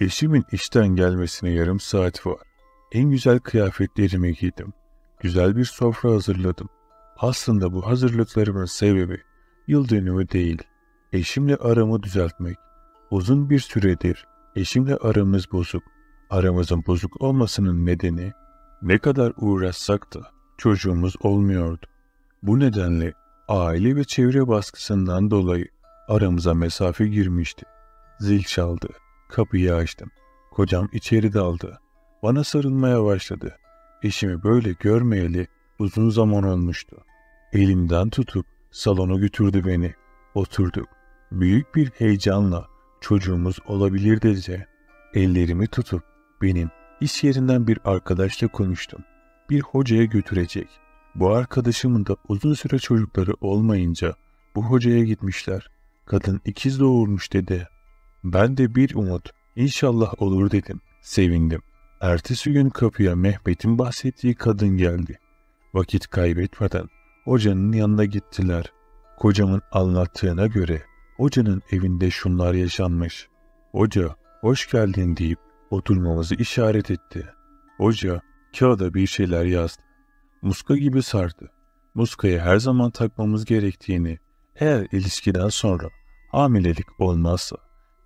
Eşimin işten gelmesine yarım saat var. En güzel kıyafetlerimi giydim. Güzel bir sofra hazırladım. Aslında bu hazırlıklarımın sebebi yıl dönümü değil. Eşimle aramı düzeltmek. Uzun bir süredir eşimle aramız bozuk. Aramızın bozuk olmasının nedeni ne kadar uğraşsak da çocuğumuz olmuyordu. Bu nedenle aile ve çevre baskısından dolayı aramıza mesafe girmişti. Zil çaldı. Kapıyı açtım. Kocam içeri daldı. Bana sarılmaya başladı. Eşimi böyle görmeyeli uzun zaman olmuştu. Elimden tutup salona götürdü beni. Oturduk. Büyük bir heyecanla çocuğumuz olabilir dedi. Ellerimi tutup benim iş yerinden bir arkadaşla konuştum. Bir hocaya götürecek. Bu arkadaşımın da uzun süre çocukları olmayınca bu hocaya gitmişler. Kadın ikiz doğurmuş dedi. Ben de bir umut, inşallah olur dedim, sevindim. Ertesi gün kapıya Mehmet'in bahsettiği kadın geldi. Vakit kaybetmeden hocanın yanına gittiler. Kocamın anlattığına göre hocanın evinde şunlar yaşanmış. Hoca, hoş geldin deyip oturmamızı işaret etti. Hoca, kağıda bir şeyler yazdı. Muska gibi sardı. Muskayı her zaman takmamız gerektiğini, eğer ilişkiden sonra hamilelik olmazsa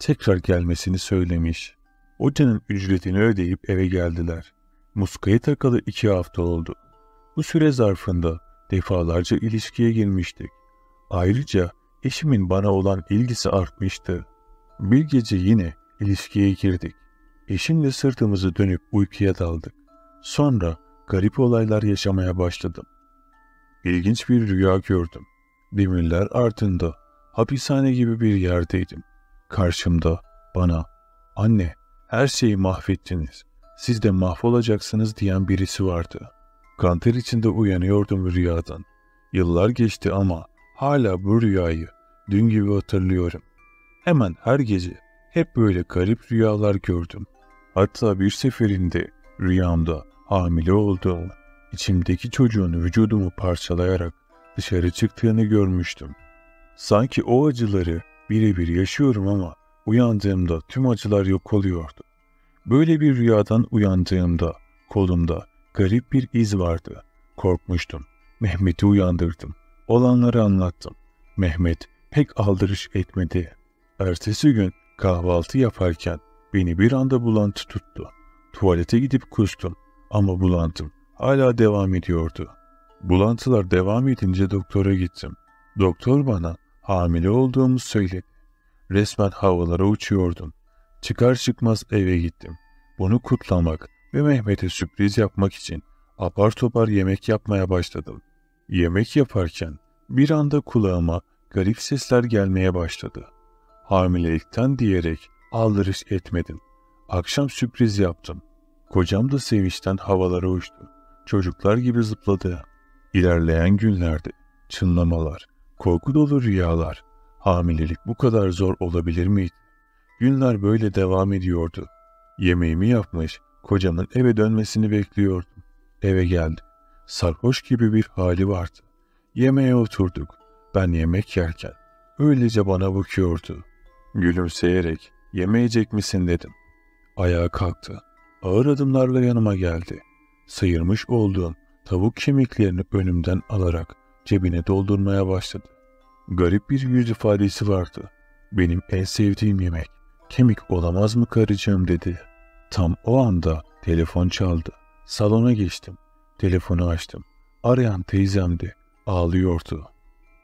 tekrar gelmesini söylemiş. Hocanın ücretini ödeyip eve geldiler. Muska'yı takalı iki hafta oldu. Bu süre zarfında defalarca ilişkiye girmiştik. Ayrıca eşimin bana olan ilgisi artmıştı. Bir gece yine ilişkiye girdik. Eşimle sırtımızı dönüp uykuya daldık. Sonra garip olaylar yaşamaya başladım. İlginç bir rüya gördüm. Demirler ardında, hapishane gibi bir yerdeydim. Karşımda bana anne her şeyi mahvettiniz. Siz de mahvolacaksınız diyen birisi vardı. Kanter içinde uyanıyordum rüyadan. Yıllar geçti ama hala bu rüyayı dün gibi hatırlıyorum. Hemen her gece hep böyle garip rüyalar gördüm. Hatta bir seferinde rüyamda hamile olduğumu, içimdeki çocuğun vücudumu parçalayarak dışarı çıktığını görmüştüm. Sanki o acıları birebir yaşıyorum ama uyandığımda tüm acılar yok oluyordu. Böyle bir rüyadan uyandığımda kolumda garip bir iz vardı. Korkmuştum. Mehmet'i uyandırdım. Olanları anlattım. Mehmet pek aldırış etmedi. Ertesi gün kahvaltı yaparken beni bir anda bulantı tuttu. Tuvalete gidip kustum ama bulantım hala devam ediyordu. Bulantılar devam edince doktora gittim. Doktor bana Hamile olduğumu söyledi. Resmen havalara uçuyordum. Çıkar çıkmaz eve gittim. Bunu kutlamak ve Mehmet'e sürpriz yapmak için apar topar yemek yapmaya başladım. Yemek yaparken bir anda kulağıma garip sesler gelmeye başladı. Hamilelikten diyerek aldırış etmedim. Akşam sürpriz yaptım. Kocam da sevinçten havalara uçtu. Çocuklar gibi zıpladı. İlerleyen günlerde çınlamalar, korku dolu rüyalar. Hamilelik bu kadar zor olabilir miydi? Günler böyle devam ediyordu. Yemeğimi yapmış, kocamın eve dönmesini bekliyordum. Eve geldi. Sarhoş gibi bir hali vardı. Yemeğe oturduk. Ben yemek yerken öylece bana bakıyordu. Gülümseyerek yemeyecek misin dedim. Ayağa kalktı. Ağır adımlarla yanıma geldi. Sıyırmış olduğun tavuk kemiklerini önümden alarak cebine doldurmaya başladı. Garip bir yüz ifadesi vardı. Benim en sevdiğim yemek. Kemik olamaz mı karıcığım dedi. Tam o anda telefon çaldı. Salona geçtim. Telefonu açtım. Arayan teyzemdi. Ağlıyordu.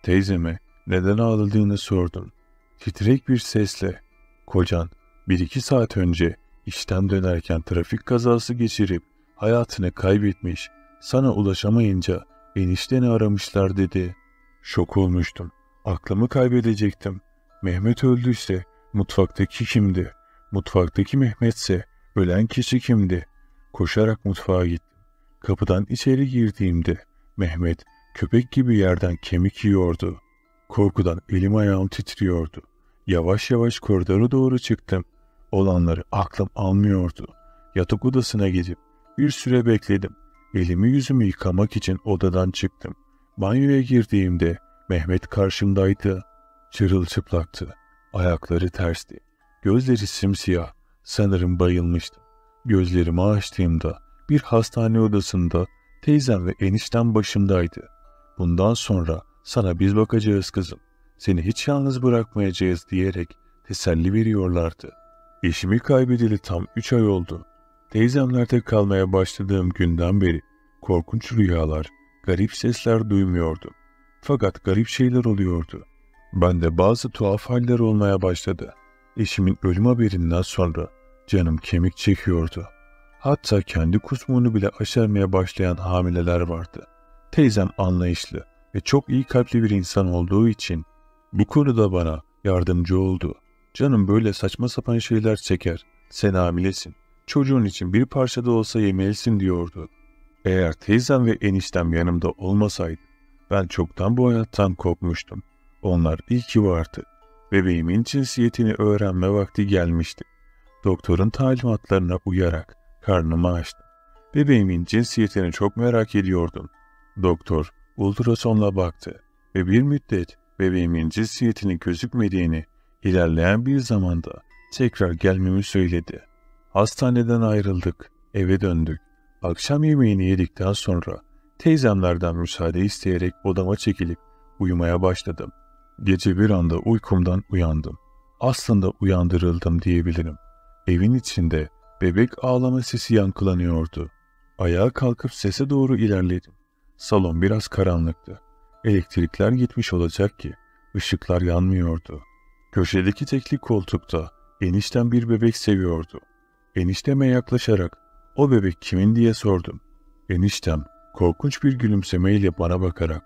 Teyzeme neden ağladığını sordum. Titrek bir sesle kocan bir iki saat önce işten dönerken trafik kazası geçirip hayatını kaybetmiş sana ulaşamayınca Enişteni aramışlar dedi. Şok olmuştum. Aklımı kaybedecektim. Mehmet öldüyse mutfaktaki kimdi? Mutfaktaki Mehmetse ölen kişi kimdi? Koşarak mutfağa gittim. Kapıdan içeri girdiğimde Mehmet köpek gibi yerden kemik yiyordu. Korkudan elim ayağım titriyordu. Yavaş yavaş koridora doğru çıktım. Olanları aklım almıyordu. Yatak odasına gidip bir süre bekledim. Elimi yüzümü yıkamak için odadan çıktım. Banyoya girdiğimde Mehmet karşımdaydı. Çırılçıplaktı. Ayakları tersti. Gözleri simsiyah. Sanırım bayılmıştım. Gözlerimi açtığımda bir hastane odasında teyzem ve eniştem başımdaydı. Bundan sonra sana biz bakacağız kızım. Seni hiç yalnız bırakmayacağız diyerek teselli veriyorlardı. Eşimi kaybedeli tam üç ay oldu. Teyzemlerde kalmaya başladığım günden beri korkunç rüyalar, garip sesler duymuyordum. Fakat garip şeyler oluyordu. Bende bazı tuhaf haller olmaya başladı. Eşimin ölüm haberinden sonra canım kemik çekiyordu. Hatta kendi kusmunu bile aşarmaya başlayan hamileler vardı. Teyzem anlayışlı ve çok iyi kalpli bir insan olduğu için bu konuda bana yardımcı oldu. Canım böyle saçma sapan şeyler çeker. Sen hamilesin çocuğun için bir parça da olsa yemelisin diyordu. Eğer teyzem ve eniştem yanımda olmasaydı ben çoktan bu hayattan kopmuştum. Onlar iyi ki vardı. Bebeğimin cinsiyetini öğrenme vakti gelmişti. Doktorun talimatlarına uyarak karnımı açtım. Bebeğimin cinsiyetini çok merak ediyordum. Doktor ultrasonla baktı ve bir müddet bebeğimin cinsiyetinin gözükmediğini ilerleyen bir zamanda tekrar gelmemi söyledi. Hastaneden ayrıldık, eve döndük. Akşam yemeğini yedikten sonra teyzemlerden müsaade isteyerek odama çekilip uyumaya başladım. Gece bir anda uykumdan uyandım. Aslında uyandırıldım diyebilirim. Evin içinde bebek ağlama sesi yankılanıyordu. Ayağa kalkıp sese doğru ilerledim. Salon biraz karanlıktı. Elektrikler gitmiş olacak ki ışıklar yanmıyordu. Köşedeki tekli koltukta enişten bir bebek seviyordu. Enişteme yaklaşarak o bebek kimin diye sordum. Eniştem korkunç bir gülümsemeyle bana bakarak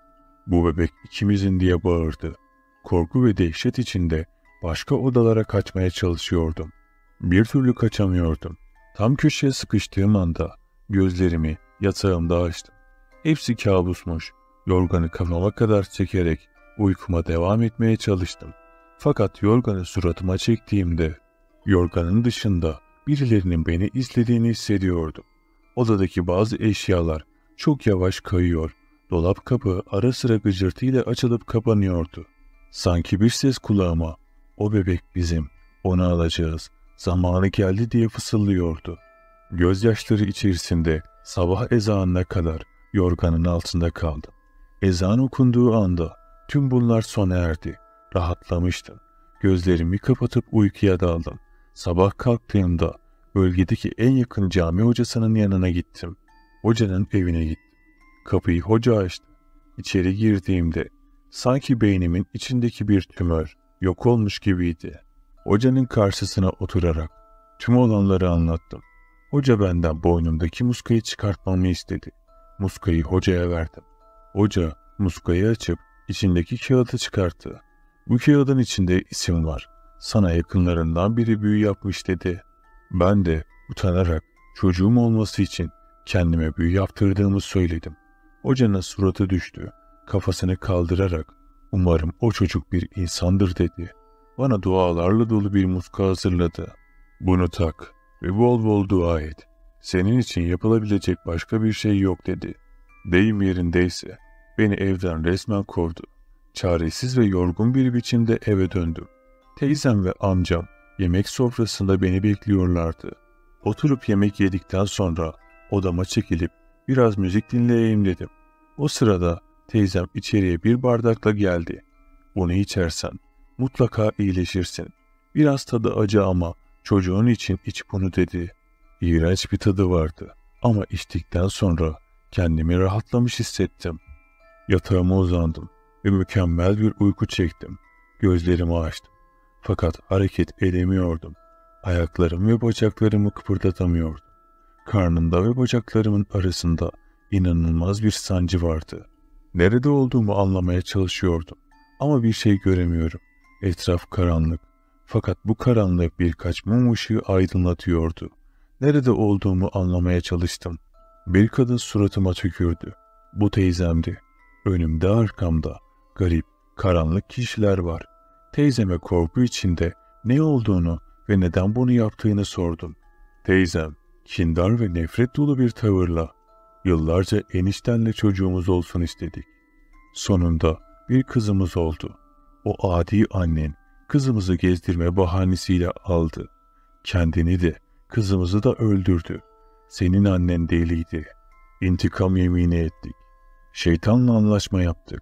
bu bebek ikimizin diye bağırdı. Korku ve dehşet içinde başka odalara kaçmaya çalışıyordum. Bir türlü kaçamıyordum. Tam köşeye sıkıştığım anda gözlerimi yatağımda açtım. Hepsi kabusmuş. Yorganı kafama kadar çekerek uykuma devam etmeye çalıştım. Fakat yorganı suratıma çektiğimde yorganın dışında birilerinin beni izlediğini hissediyordum. Odadaki bazı eşyalar çok yavaş kayıyor. Dolap kapı ara sıra gıcırtıyla açılıp kapanıyordu. Sanki bir ses kulağıma o bebek bizim, onu alacağız, zamanı geldi diye fısıldıyordu. Gözyaşları içerisinde sabah ezanına kadar yorganın altında kaldım. Ezan okunduğu anda tüm bunlar sona erdi. Rahatlamıştım. Gözlerimi kapatıp uykuya daldım. Sabah kalktığımda bölgedeki en yakın cami hocasının yanına gittim. Hocanın evine gittim. Kapıyı hoca açtı. İçeri girdiğimde sanki beynimin içindeki bir tümör yok olmuş gibiydi. Hocanın karşısına oturarak tüm olanları anlattım. Hoca benden boynumdaki muskayı çıkartmamı istedi. Muskayı hocaya verdim. Hoca muskayı açıp içindeki kağıdı çıkarttı. Bu kağıdın içinde isim var sana yakınlarından biri büyü yapmış dedi. Ben de utanarak çocuğum olması için kendime büyü yaptırdığımı söyledim. Hocanın suratı düştü. Kafasını kaldırarak umarım o çocuk bir insandır dedi. Bana dualarla dolu bir muska hazırladı. Bunu tak ve bol bol dua et. Senin için yapılabilecek başka bir şey yok dedi. Deyim yerindeyse beni evden resmen kovdu. Çaresiz ve yorgun bir biçimde eve döndüm. Teyzem ve amcam yemek sofrasında beni bekliyorlardı. Oturup yemek yedikten sonra odama çekilip biraz müzik dinleyeyim dedim. O sırada teyzem içeriye bir bardakla geldi. Bunu içersen mutlaka iyileşirsin. Biraz tadı acı ama çocuğun için iç bunu dedi. İğrenç bir tadı vardı ama içtikten sonra kendimi rahatlamış hissettim. Yatağıma uzandım ve mükemmel bir uyku çektim. Gözlerimi açtım. Fakat hareket edemiyordum. Ayaklarım ve bacaklarımı kıpırdatamıyordum. Karnımda ve bacaklarımın arasında inanılmaz bir sancı vardı. Nerede olduğumu anlamaya çalışıyordum. Ama bir şey göremiyorum. Etraf karanlık. Fakat bu karanlık birkaç mum ışığı aydınlatıyordu. Nerede olduğumu anlamaya çalıştım. Bir kadın suratıma tükürdü. Bu teyzemdi. Önümde arkamda garip, karanlık kişiler var. Teyzeme korku içinde ne olduğunu ve neden bunu yaptığını sordum. Teyzem, kindar ve nefret dolu bir tavırla, yıllarca eniştenle çocuğumuz olsun istedik. Sonunda bir kızımız oldu. O adi annen kızımızı gezdirme bahanesiyle aldı. Kendini de kızımızı da öldürdü. Senin annen deliydi. İntikam yemini ettik. Şeytanla anlaşma yaptık.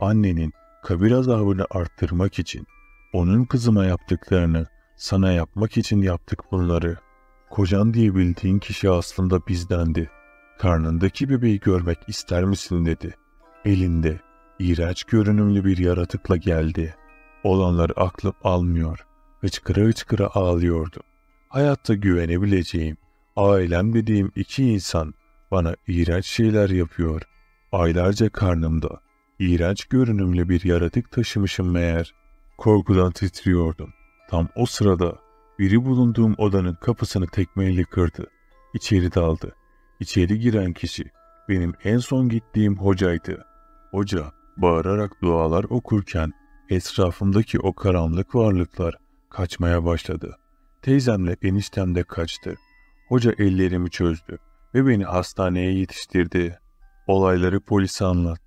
Annenin kabir azabını arttırmak için, onun kızıma yaptıklarını, sana yapmak için yaptık bunları. Kocan diye bildiğin kişi aslında bizdendi. Karnındaki bebeği görmek ister misin dedi. Elinde, iğrenç görünümlü bir yaratıkla geldi. Olanları aklım almıyor. Hıçkıra hıçkıra ağlıyordu. Hayatta güvenebileceğim, ailem dediğim iki insan bana iğrenç şeyler yapıyor. Aylarca karnımda, İğrenç görünümlü bir yaratık taşımışım meğer. Korkudan titriyordum. Tam o sırada biri bulunduğum odanın kapısını tekmeyle kırdı. İçeri daldı. İçeri giren kişi benim en son gittiğim hocaydı. Hoca bağırarak dualar okurken etrafımdaki o karanlık varlıklar kaçmaya başladı. Teyzemle eniştem de kaçtı. Hoca ellerimi çözdü ve beni hastaneye yetiştirdi. Olayları polise anlattı.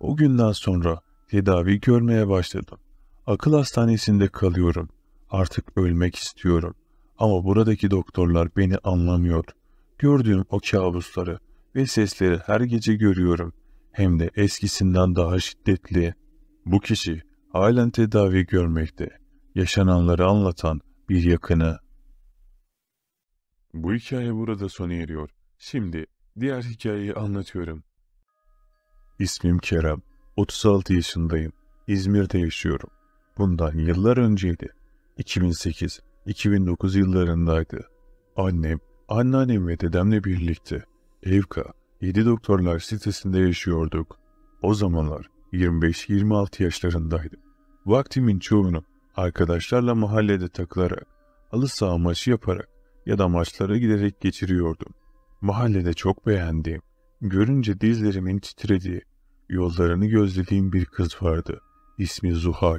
O günden sonra tedavi görmeye başladım. Akıl hastanesinde kalıyorum. Artık ölmek istiyorum. Ama buradaki doktorlar beni anlamıyor. Gördüğüm o kabusları ve sesleri her gece görüyorum. Hem de eskisinden daha şiddetli. Bu kişi halen tedavi görmekte. Yaşananları anlatan bir yakını. Bu hikaye burada sona eriyor. Şimdi diğer hikayeyi anlatıyorum. İsmim Kerem. 36 yaşındayım. İzmir'de yaşıyorum. Bundan yıllar önceydi. 2008-2009 yıllarındaydı. Annem, anneannem ve dedemle birlikte Evka 7 Doktorlar sitesinde yaşıyorduk. O zamanlar 25-26 yaşlarındaydım. Vaktimin çoğunu arkadaşlarla mahallede takılarak, halı saha maçı yaparak ya da maçlara giderek geçiriyordum. Mahallede çok beğendiğim Görünce dizlerimin titrediği, yollarını gözlediğim bir kız vardı. İsmi Zuhal.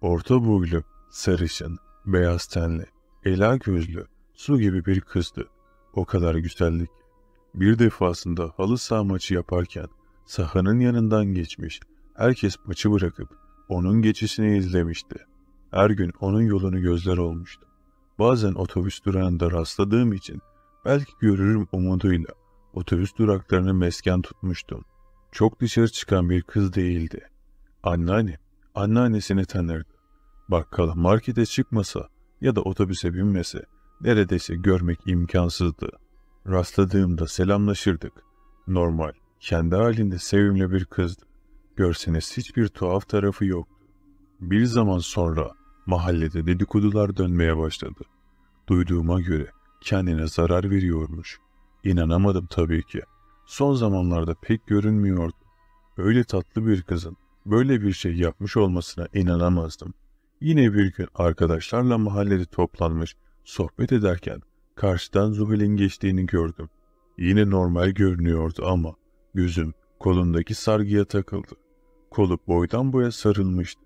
Orta boylu, sarışın, beyaz tenli, ela gözlü, su gibi bir kızdı. O kadar güzellik. Bir defasında halı saha maçı yaparken sahanın yanından geçmiş. Herkes maçı bırakıp onun geçişini izlemişti. Her gün onun yolunu gözler olmuştu. Bazen otobüs durağında rastladığım için belki görürüm umuduyla otobüs duraklarını mesken tutmuştum. Çok dışarı çıkan bir kız değildi. Anneannem, anneannesini tanırdı. Bakkala markete çıkmasa ya da otobüse binmese neredeyse görmek imkansızdı. Rastladığımda selamlaşırdık. Normal, kendi halinde sevimli bir kızdı. Görseniz hiçbir tuhaf tarafı yoktu. Bir zaman sonra mahallede dedikodular dönmeye başladı. Duyduğuma göre kendine zarar veriyormuş. İnanamadım tabii ki. Son zamanlarda pek görünmüyordu. Öyle tatlı bir kızın böyle bir şey yapmış olmasına inanamazdım. Yine bir gün arkadaşlarla mahallede toplanmış, sohbet ederken karşıdan Zuhal'in geçtiğini gördüm. Yine normal görünüyordu ama gözüm kolundaki sargıya takıldı. Kolu boydan boya sarılmıştı.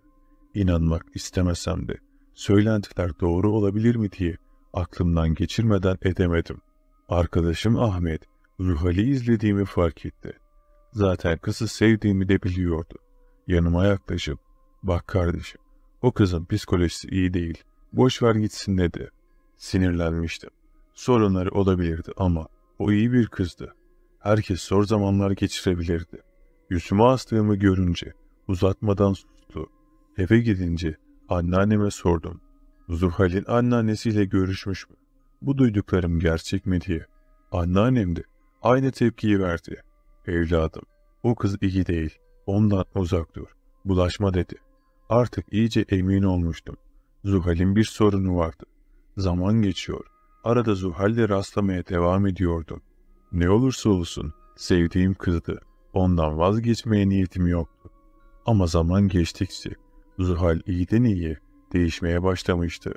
İnanmak istemesem de söylentiler doğru olabilir mi diye aklımdan geçirmeden edemedim. Arkadaşım Ahmet, Ruhal'i izlediğimi fark etti. Zaten kızı sevdiğimi de biliyordu. Yanıma yaklaşıp, bak kardeşim, o kızın psikolojisi iyi değil, boş ver gitsin dedi. Sinirlenmiştim. Sorunları olabilirdi ama o iyi bir kızdı. Herkes zor zamanlar geçirebilirdi. Yüzüme astığımı görünce uzatmadan sustu. Eve gidince anneanneme sordum. Zuhal'in anneannesiyle görüşmüş mü? Bu duyduklarım gerçek mi diye. Anneannem de aynı tepkiyi verdi. Evladım, o kız iyi değil. Ondan uzak dur. Bulaşma dedi. Artık iyice emin olmuştum. Zuhal'in bir sorunu vardı. Zaman geçiyor. Arada Zuhal'le rastlamaya devam ediyordum. Ne olursa olsun sevdiğim kızdı. Ondan vazgeçmeye niyetim yoktu. Ama zaman geçtikçe Zuhal iyiden iyi değişmeye başlamıştı.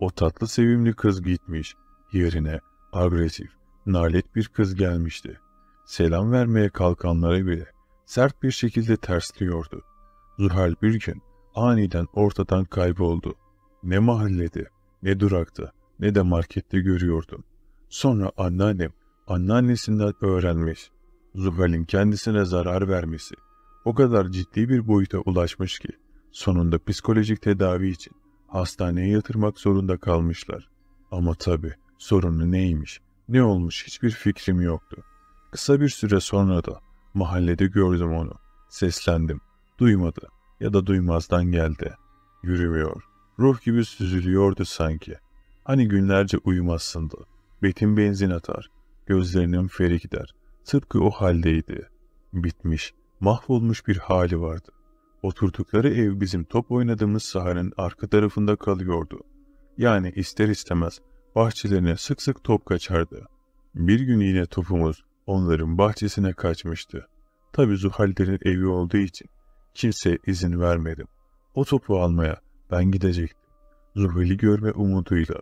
O tatlı sevimli kız gitmiş. Yerine agresif, nalet bir kız gelmişti. Selam vermeye kalkanları bile sert bir şekilde tersliyordu. Zuhal bir gün aniden ortadan kayboldu. Ne mahallede, ne durakta, ne de markette görüyordum. Sonra anneannem, anneannesinden öğrenmiş. Zuhal'in kendisine zarar vermesi o kadar ciddi bir boyuta ulaşmış ki sonunda psikolojik tedavi için Hastaneye yatırmak zorunda kalmışlar. Ama tabi sorunu neymiş, ne olmuş hiçbir fikrim yoktu. Kısa bir süre sonra da mahallede gördüm onu. Seslendim. Duymadı ya da duymazdan geldi. Yürümüyor. Ruh gibi süzülüyordu sanki. Hani günlerce uyumazsındı. Betim benzin atar. Gözlerinin feri gider. Tıpkı o haldeydi. Bitmiş, mahvolmuş bir hali vardı. Oturdukları ev bizim top oynadığımız sahanın arka tarafında kalıyordu. Yani ister istemez bahçelerine sık sık top kaçardı. Bir gün yine topumuz onların bahçesine kaçmıştı. Tabi Zuhal'lerin evi olduğu için kimse izin vermedi. O topu almaya ben gidecektim. Zuhal'i görme umuduyla.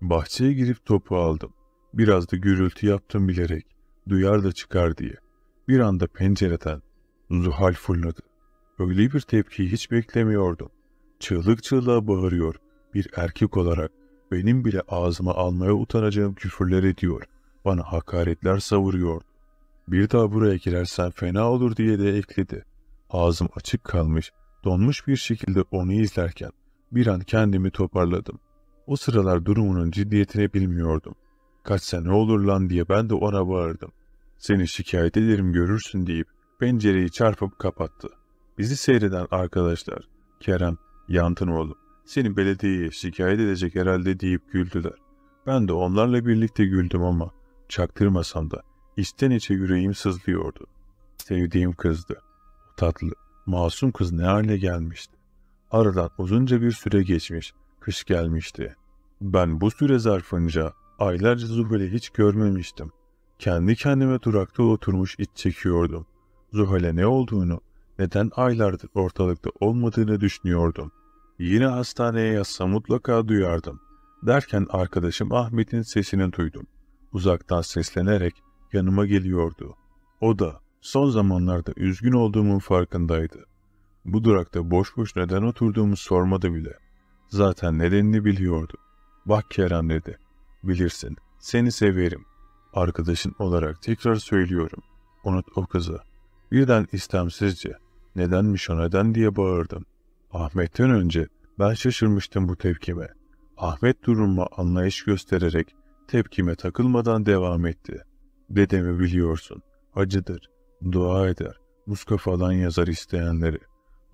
Bahçeye girip topu aldım. Biraz da gürültü yaptım bilerek. Duyar da çıkar diye. Bir anda pencereden Zuhal fırladı. Öyle bir tepki hiç beklemiyordum. Çığlık çığlığa bağırıyor. Bir erkek olarak benim bile ağzıma almaya utanacağım küfürler ediyor. Bana hakaretler savuruyor. Bir daha buraya girersen fena olur diye de ekledi. Ağzım açık kalmış, donmuş bir şekilde onu izlerken bir an kendimi toparladım. O sıralar durumunun ciddiyetini bilmiyordum. Kaç sene olur lan diye ben de ona bağırdım. Seni şikayet ederim görürsün deyip pencereyi çarpıp kapattı. Bizi seyreden arkadaşlar, Kerem, Yantın Yantınoğlu, seni belediyeye şikayet edecek herhalde deyip güldüler. Ben de onlarla birlikte güldüm ama çaktırmasam da içten içe yüreğim sızlıyordu. Sevdiğim kızdı. O tatlı, masum kız ne hale gelmişti. Aradan uzunca bir süre geçmiş, kış gelmişti. Ben bu süre zarfınca aylarca Zuhal'i hiç görmemiştim. Kendi kendime durakta oturmuş iç çekiyordum. Zuhal'e ne olduğunu neden aylardır ortalıkta olmadığını düşünüyordum. Yine hastaneye yazsa mutlaka duyardım. Derken arkadaşım Ahmet'in sesini duydum. Uzaktan seslenerek yanıma geliyordu. O da son zamanlarda üzgün olduğumun farkındaydı. Bu durakta boş boş neden oturduğumu sormadı bile. Zaten nedenini biliyordu. Bak Kerem dedi. Bilirsin, seni severim. Arkadaşın olarak tekrar söylüyorum. Unut o kızı. Birden istemsizce Nedenmiş o neden diye bağırdım. Ahmet'ten önce ben şaşırmıştım bu tepkime. Ahmet duruma anlayış göstererek tepkime takılmadan devam etti. Dedemi biliyorsun. Acıdır. Dua eder. muska falan yazar isteyenleri.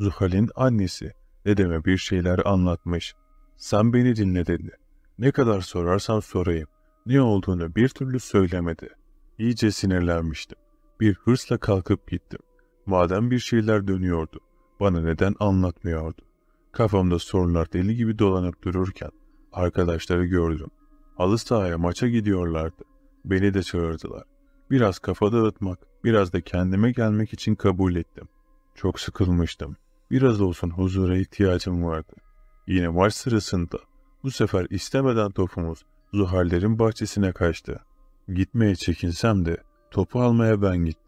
Zuhal'in annesi dedeme bir şeyler anlatmış. Sen beni dinle dedi. Ne kadar sorarsan sorayım. Ne olduğunu bir türlü söylemedi. İyice sinirlenmiştim. Bir hırsla kalkıp gittim. Madem bir şeyler dönüyordu, bana neden anlatmıyordu? Kafamda sorular deli gibi dolanıp dururken arkadaşları gördüm. Halı sahaya maça gidiyorlardı. Beni de çağırdılar. Biraz kafa dağıtmak, biraz da kendime gelmek için kabul ettim. Çok sıkılmıştım. Biraz olsun huzura ihtiyacım vardı. Yine maç sırasında bu sefer istemeden topumuz Zuhaller'in bahçesine kaçtı. Gitmeye çekinsem de topu almaya ben gittim.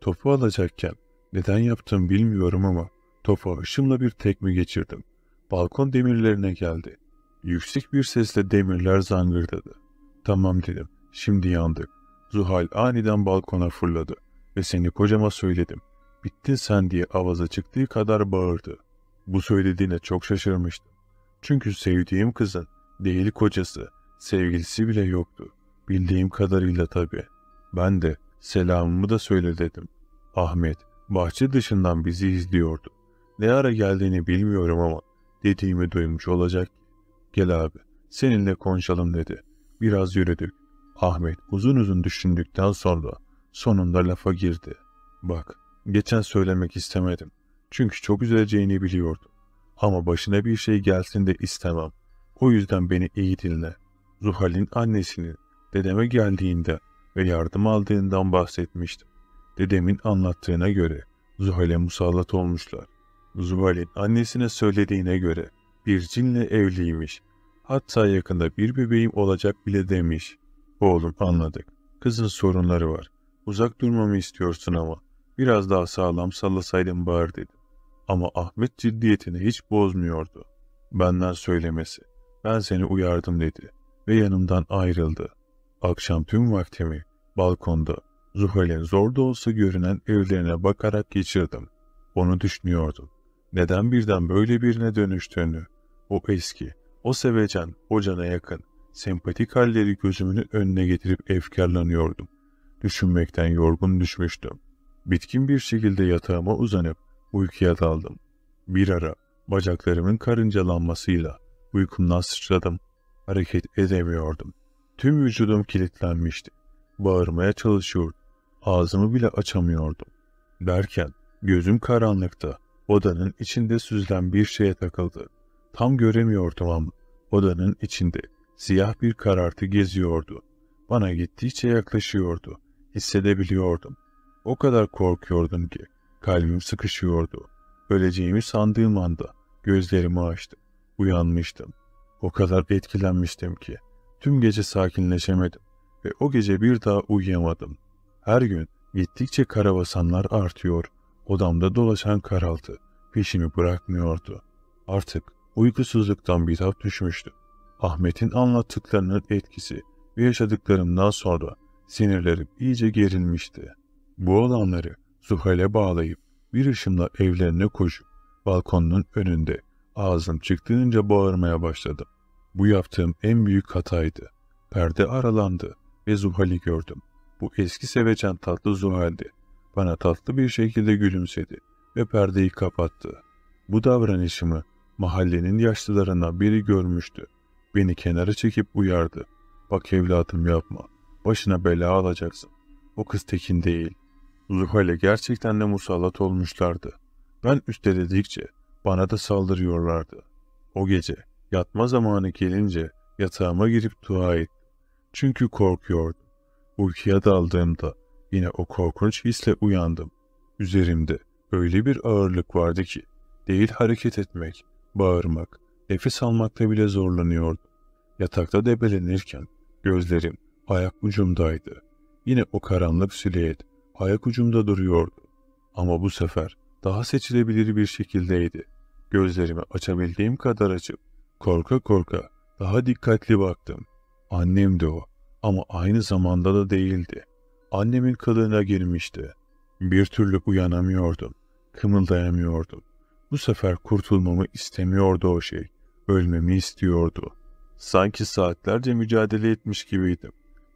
Topu alacakken neden yaptım bilmiyorum ama topa ışımla bir tekme geçirdim. Balkon demirlerine geldi. Yüksek bir sesle demirler zangırdadı. Tamam dedim. Şimdi yandık. Zuhal aniden balkona fırladı ve seni kocama söyledim. Bittin sen diye avaza çıktığı kadar bağırdı. Bu söylediğine çok şaşırmıştım. Çünkü sevdiğim kızın değil kocası, sevgilisi bile yoktu. Bildiğim kadarıyla tabii. Ben de selamımı da söyle dedim. Ahmet Bahçe dışından bizi izliyordu. Ne ara geldiğini bilmiyorum ama dediğimi duymuş olacak. Gel abi seninle konuşalım dedi. Biraz yürüdük. Ahmet uzun uzun düşündükten sonra sonunda lafa girdi. Bak geçen söylemek istemedim. Çünkü çok üzüleceğini biliyordum. Ama başına bir şey gelsin de istemem. O yüzden beni iyi dinle. Zuhal'in annesinin dedeme geldiğinde ve yardım aldığından bahsetmiştim. Dedemin anlattığına göre Zuhal'e musallat olmuşlar. Zuhal'in annesine söylediğine göre bir cinle evliymiş. Hatta yakında bir bebeğim olacak bile demiş. Oğlum anladık. Kızın sorunları var. Uzak durmamı istiyorsun ama. Biraz daha sağlam sallasaydım bari dedi. Ama Ahmet ciddiyetini hiç bozmuyordu. Benden söylemesi. Ben seni uyardım dedi. Ve yanımdan ayrıldı. Akşam tüm vaktimi balkonda Zuhal'e zor da olsa görünen evlerine bakarak geçirdim. Onu düşünüyordum. Neden birden böyle birine dönüştüğünü, o eski, o sevecen, o cana yakın, sempatik halleri gözümün önüne getirip efkarlanıyordum. Düşünmekten yorgun düşmüştüm. Bitkin bir şekilde yatağıma uzanıp uykuya daldım. Bir ara bacaklarımın karıncalanmasıyla uykumdan sıçradım. Hareket edemiyordum. Tüm vücudum kilitlenmişti. Bağırmaya çalışıyordum Ağzımı bile açamıyordum. Derken gözüm karanlıkta odanın içinde süzülen bir şeye takıldı. Tam göremiyordum ama odanın içinde siyah bir karartı geziyordu. Bana gittikçe yaklaşıyordu. Hissedebiliyordum. O kadar korkuyordum ki kalbim sıkışıyordu. Öleceğimi sandığım anda gözlerimi açtım. Uyanmıştım. O kadar etkilenmiştim ki tüm gece sakinleşemedim ve o gece bir daha uyuyamadım.'' Her gün gittikçe karabasanlar artıyor. Odamda dolaşan karaltı peşimi bırakmıyordu. Artık uykusuzluktan bitap düşmüştü. Ahmet'in anlattıklarının etkisi ve yaşadıklarımdan sonra sinirlerim iyice gerilmişti. Bu adamları Zuhal'e bağlayıp bir ışımla evlerine koşup balkonun önünde ağzım çıktığınca bağırmaya başladım. Bu yaptığım en büyük hataydı. Perde aralandı ve Zuhal'i gördüm. Bu eski sevecen tatlı Zuhal'di. Bana tatlı bir şekilde gülümsedi ve perdeyi kapattı. Bu davranışımı mahallenin yaşlılarına biri görmüştü. Beni kenara çekip uyardı. Bak evladım yapma. Başına bela alacaksın. O kız tekin değil. Zuhal'e gerçekten de musallat olmuşlardı. Ben üsteledikçe bana da saldırıyorlardı. O gece yatma zamanı gelince yatağıma girip dua ettim. Çünkü korkuyordum. Uykuya daldığımda yine o korkunç hisle uyandım. Üzerimde öyle bir ağırlık vardı ki değil hareket etmek, bağırmak, nefes almakta bile zorlanıyordu. Yatakta debelenirken gözlerim ayak ucumdaydı. Yine o karanlık silüet ayak ucumda duruyordu. Ama bu sefer daha seçilebilir bir şekildeydi. Gözlerimi açabildiğim kadar açıp korka korka daha dikkatli baktım. Annemdi o. Ama aynı zamanda da değildi. Annemin kılığına girmişti. Bir türlü uyanamıyordum. Kımıldayamıyordum. Bu sefer kurtulmamı istemiyordu o şey. Ölmemi istiyordu. Sanki saatlerce mücadele etmiş gibiydim.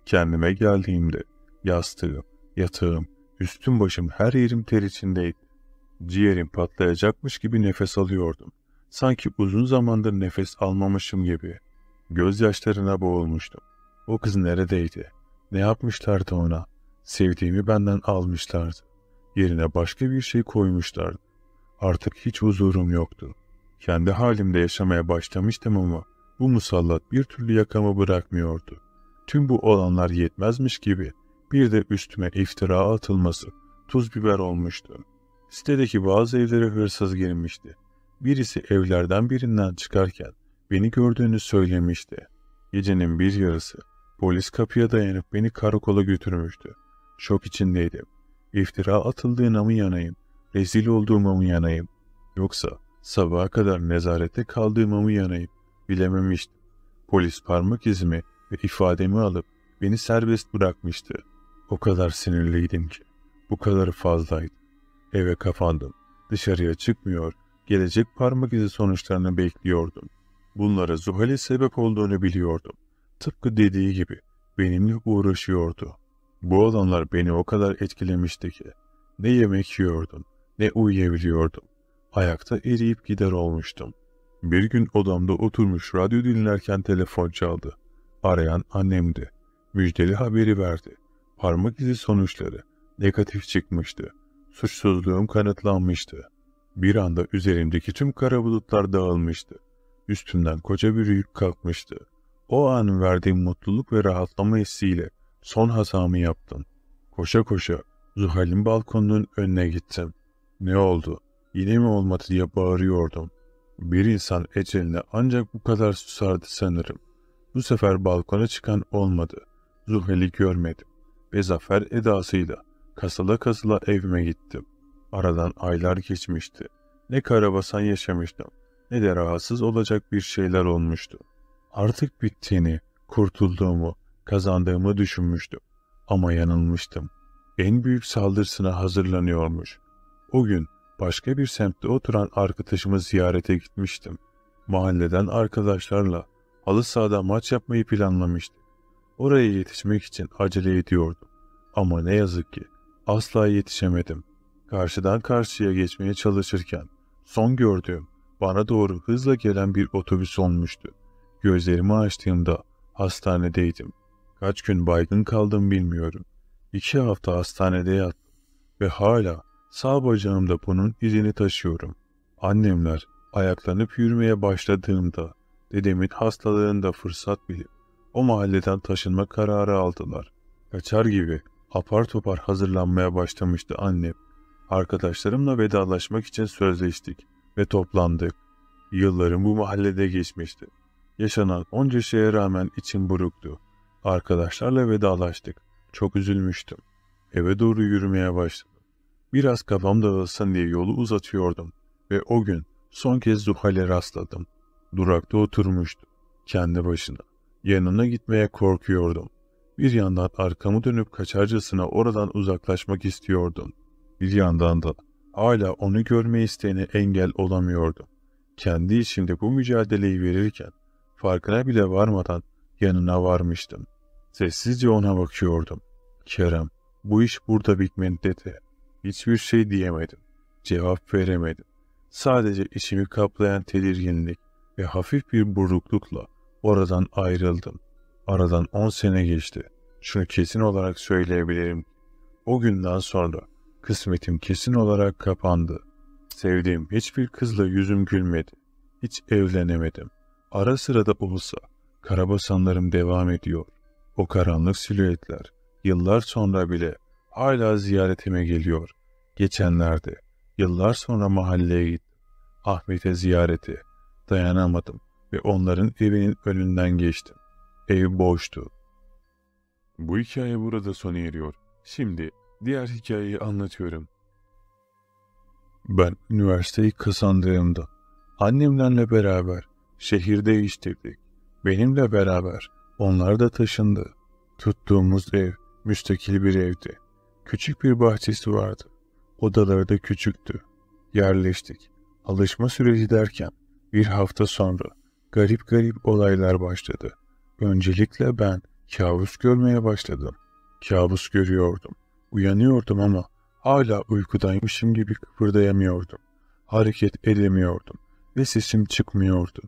Kendime geldiğimde yastığım, yatağım, üstüm başım her yerim ter içindeydi. Ciğerim patlayacakmış gibi nefes alıyordum. Sanki uzun zamandır nefes almamışım gibi. Gözyaşlarına boğulmuştum. O kız neredeydi? Ne yapmışlardı ona? Sevdiğimi benden almışlardı. Yerine başka bir şey koymuşlardı. Artık hiç huzurum yoktu. Kendi halimde yaşamaya başlamıştım ama bu musallat bir türlü yakamı bırakmıyordu. Tüm bu olanlar yetmezmiş gibi bir de üstüme iftira atılması tuz biber olmuştu. Sitedeki bazı evlere hırsız girmişti. Birisi evlerden birinden çıkarken beni gördüğünü söylemişti. Gecenin bir yarısı Polis kapıya dayanıp beni karakola götürmüştü. Şok içindeydim. İftira atıldığına mı yanayım? Rezil olduğuma mı yanayım? Yoksa sabaha kadar nezarette kaldığıma mı yanayım? Bilememiştim. Polis parmak izimi ve ifademi alıp beni serbest bırakmıştı. O kadar sinirliydim ki. Bu kadar fazlaydı. Eve kapandım. Dışarıya çıkmıyor, gelecek parmak izi sonuçlarını bekliyordum. Bunlara Zuhal'e sebep olduğunu biliyordum. Tıpkı dediği gibi benimle uğraşıyordu. Bu adamlar beni o kadar etkilemişti ki ne yemek yiyordum ne uyuyabiliyordum. Ayakta eriyip gider olmuştum. Bir gün odamda oturmuş radyo dinlerken telefon çaldı. Arayan annemdi. Müjdeli haberi verdi. Parmak izi sonuçları negatif çıkmıştı. Suçsuzluğum kanıtlanmıştı. Bir anda üzerimdeki tüm kara bulutlar dağılmıştı. Üstümden koca bir yük kalkmıştı. O an verdiğim mutluluk ve rahatlama hissiyle son hasamı yaptım. Koşa koşa Zuhal'in balkonunun önüne gittim. Ne oldu? Yine mi olmadı diye bağırıyordum. Bir insan eceline ancak bu kadar susardı sanırım. Bu sefer balkona çıkan olmadı. Zuhal'i görmedim ve zafer edasıyla kasıla kasıla evime gittim. Aradan aylar geçmişti. Ne karabasan yaşamıştım ne de rahatsız olacak bir şeyler olmuştu artık bittiğini, kurtulduğumu, kazandığımı düşünmüştüm. Ama yanılmıştım. En büyük saldırısına hazırlanıyormuş. O gün başka bir semtte oturan arkadaşımı ziyarete gitmiştim. Mahalleden arkadaşlarla halı sahada maç yapmayı planlamıştı. Oraya yetişmek için acele ediyordum. Ama ne yazık ki asla yetişemedim. Karşıdan karşıya geçmeye çalışırken son gördüğüm bana doğru hızla gelen bir otobüs olmuştu. Gözlerimi açtığımda hastanedeydim. Kaç gün baygın kaldım bilmiyorum. İki hafta hastanede yattım ve hala sağ bacağımda bunun izini taşıyorum. Annemler ayaklanıp yürümeye başladığımda dedemin hastalığında fırsat bilip o mahalleden taşınma kararı aldılar. Kaçar gibi apar topar hazırlanmaya başlamıştı annem. Arkadaşlarımla vedalaşmak için sözleştik ve toplandık. Yıllarım bu mahallede geçmişti. Yaşanan onca şeye rağmen içim buruktu. Arkadaşlarla vedalaştık. Çok üzülmüştüm. Eve doğru yürümeye başladım. Biraz kafam dağılsın diye yolu uzatıyordum ve o gün son kez Zuhal'e rastladım. Durakta oturmuştu, kendi başına. Yanına gitmeye korkuyordum. Bir yandan arkamı dönüp kaçarcasına oradan uzaklaşmak istiyordum. Bir yandan da hala onu görme isteğine engel olamıyordum. Kendi içimde bu mücadeleyi verirken Farkına bile varmadan yanına varmıştım. Sessizce ona bakıyordum. Kerem, bu iş burada bitmedi dedi. Hiçbir şey diyemedim. Cevap veremedim. Sadece içimi kaplayan tedirginlik ve hafif bir buruklukla oradan ayrıldım. Aradan 10 sene geçti. Şunu kesin olarak söyleyebilirim. O günden sonra kısmetim kesin olarak kapandı. Sevdiğim hiçbir kızla yüzüm gülmedi. Hiç evlenemedim. Ara sıra da olsa karabasanlarım devam ediyor. O karanlık silüetler yıllar sonra bile hala ziyaretime geliyor. Geçenlerde yıllar sonra mahalleye gittim. Ahmet'e ziyareti dayanamadım ve onların evinin önünden geçtim. Ev boştu. Bu hikaye burada sona eriyor. Şimdi diğer hikayeyi anlatıyorum. Ben üniversiteyi kazandığımda annemlerle beraber Şehir değiştirdik. Benimle beraber onlar da taşındı. Tuttuğumuz ev müstakil bir evdi. Küçük bir bahçesi vardı. Odaları da küçüktü. Yerleştik. Alışma süreci derken bir hafta sonra garip garip olaylar başladı. Öncelikle ben kabus görmeye başladım. Kabus görüyordum. Uyanıyordum ama hala uykudaymışım gibi kıpırdayamıyordum. Hareket edemiyordum ve sesim çıkmıyordu.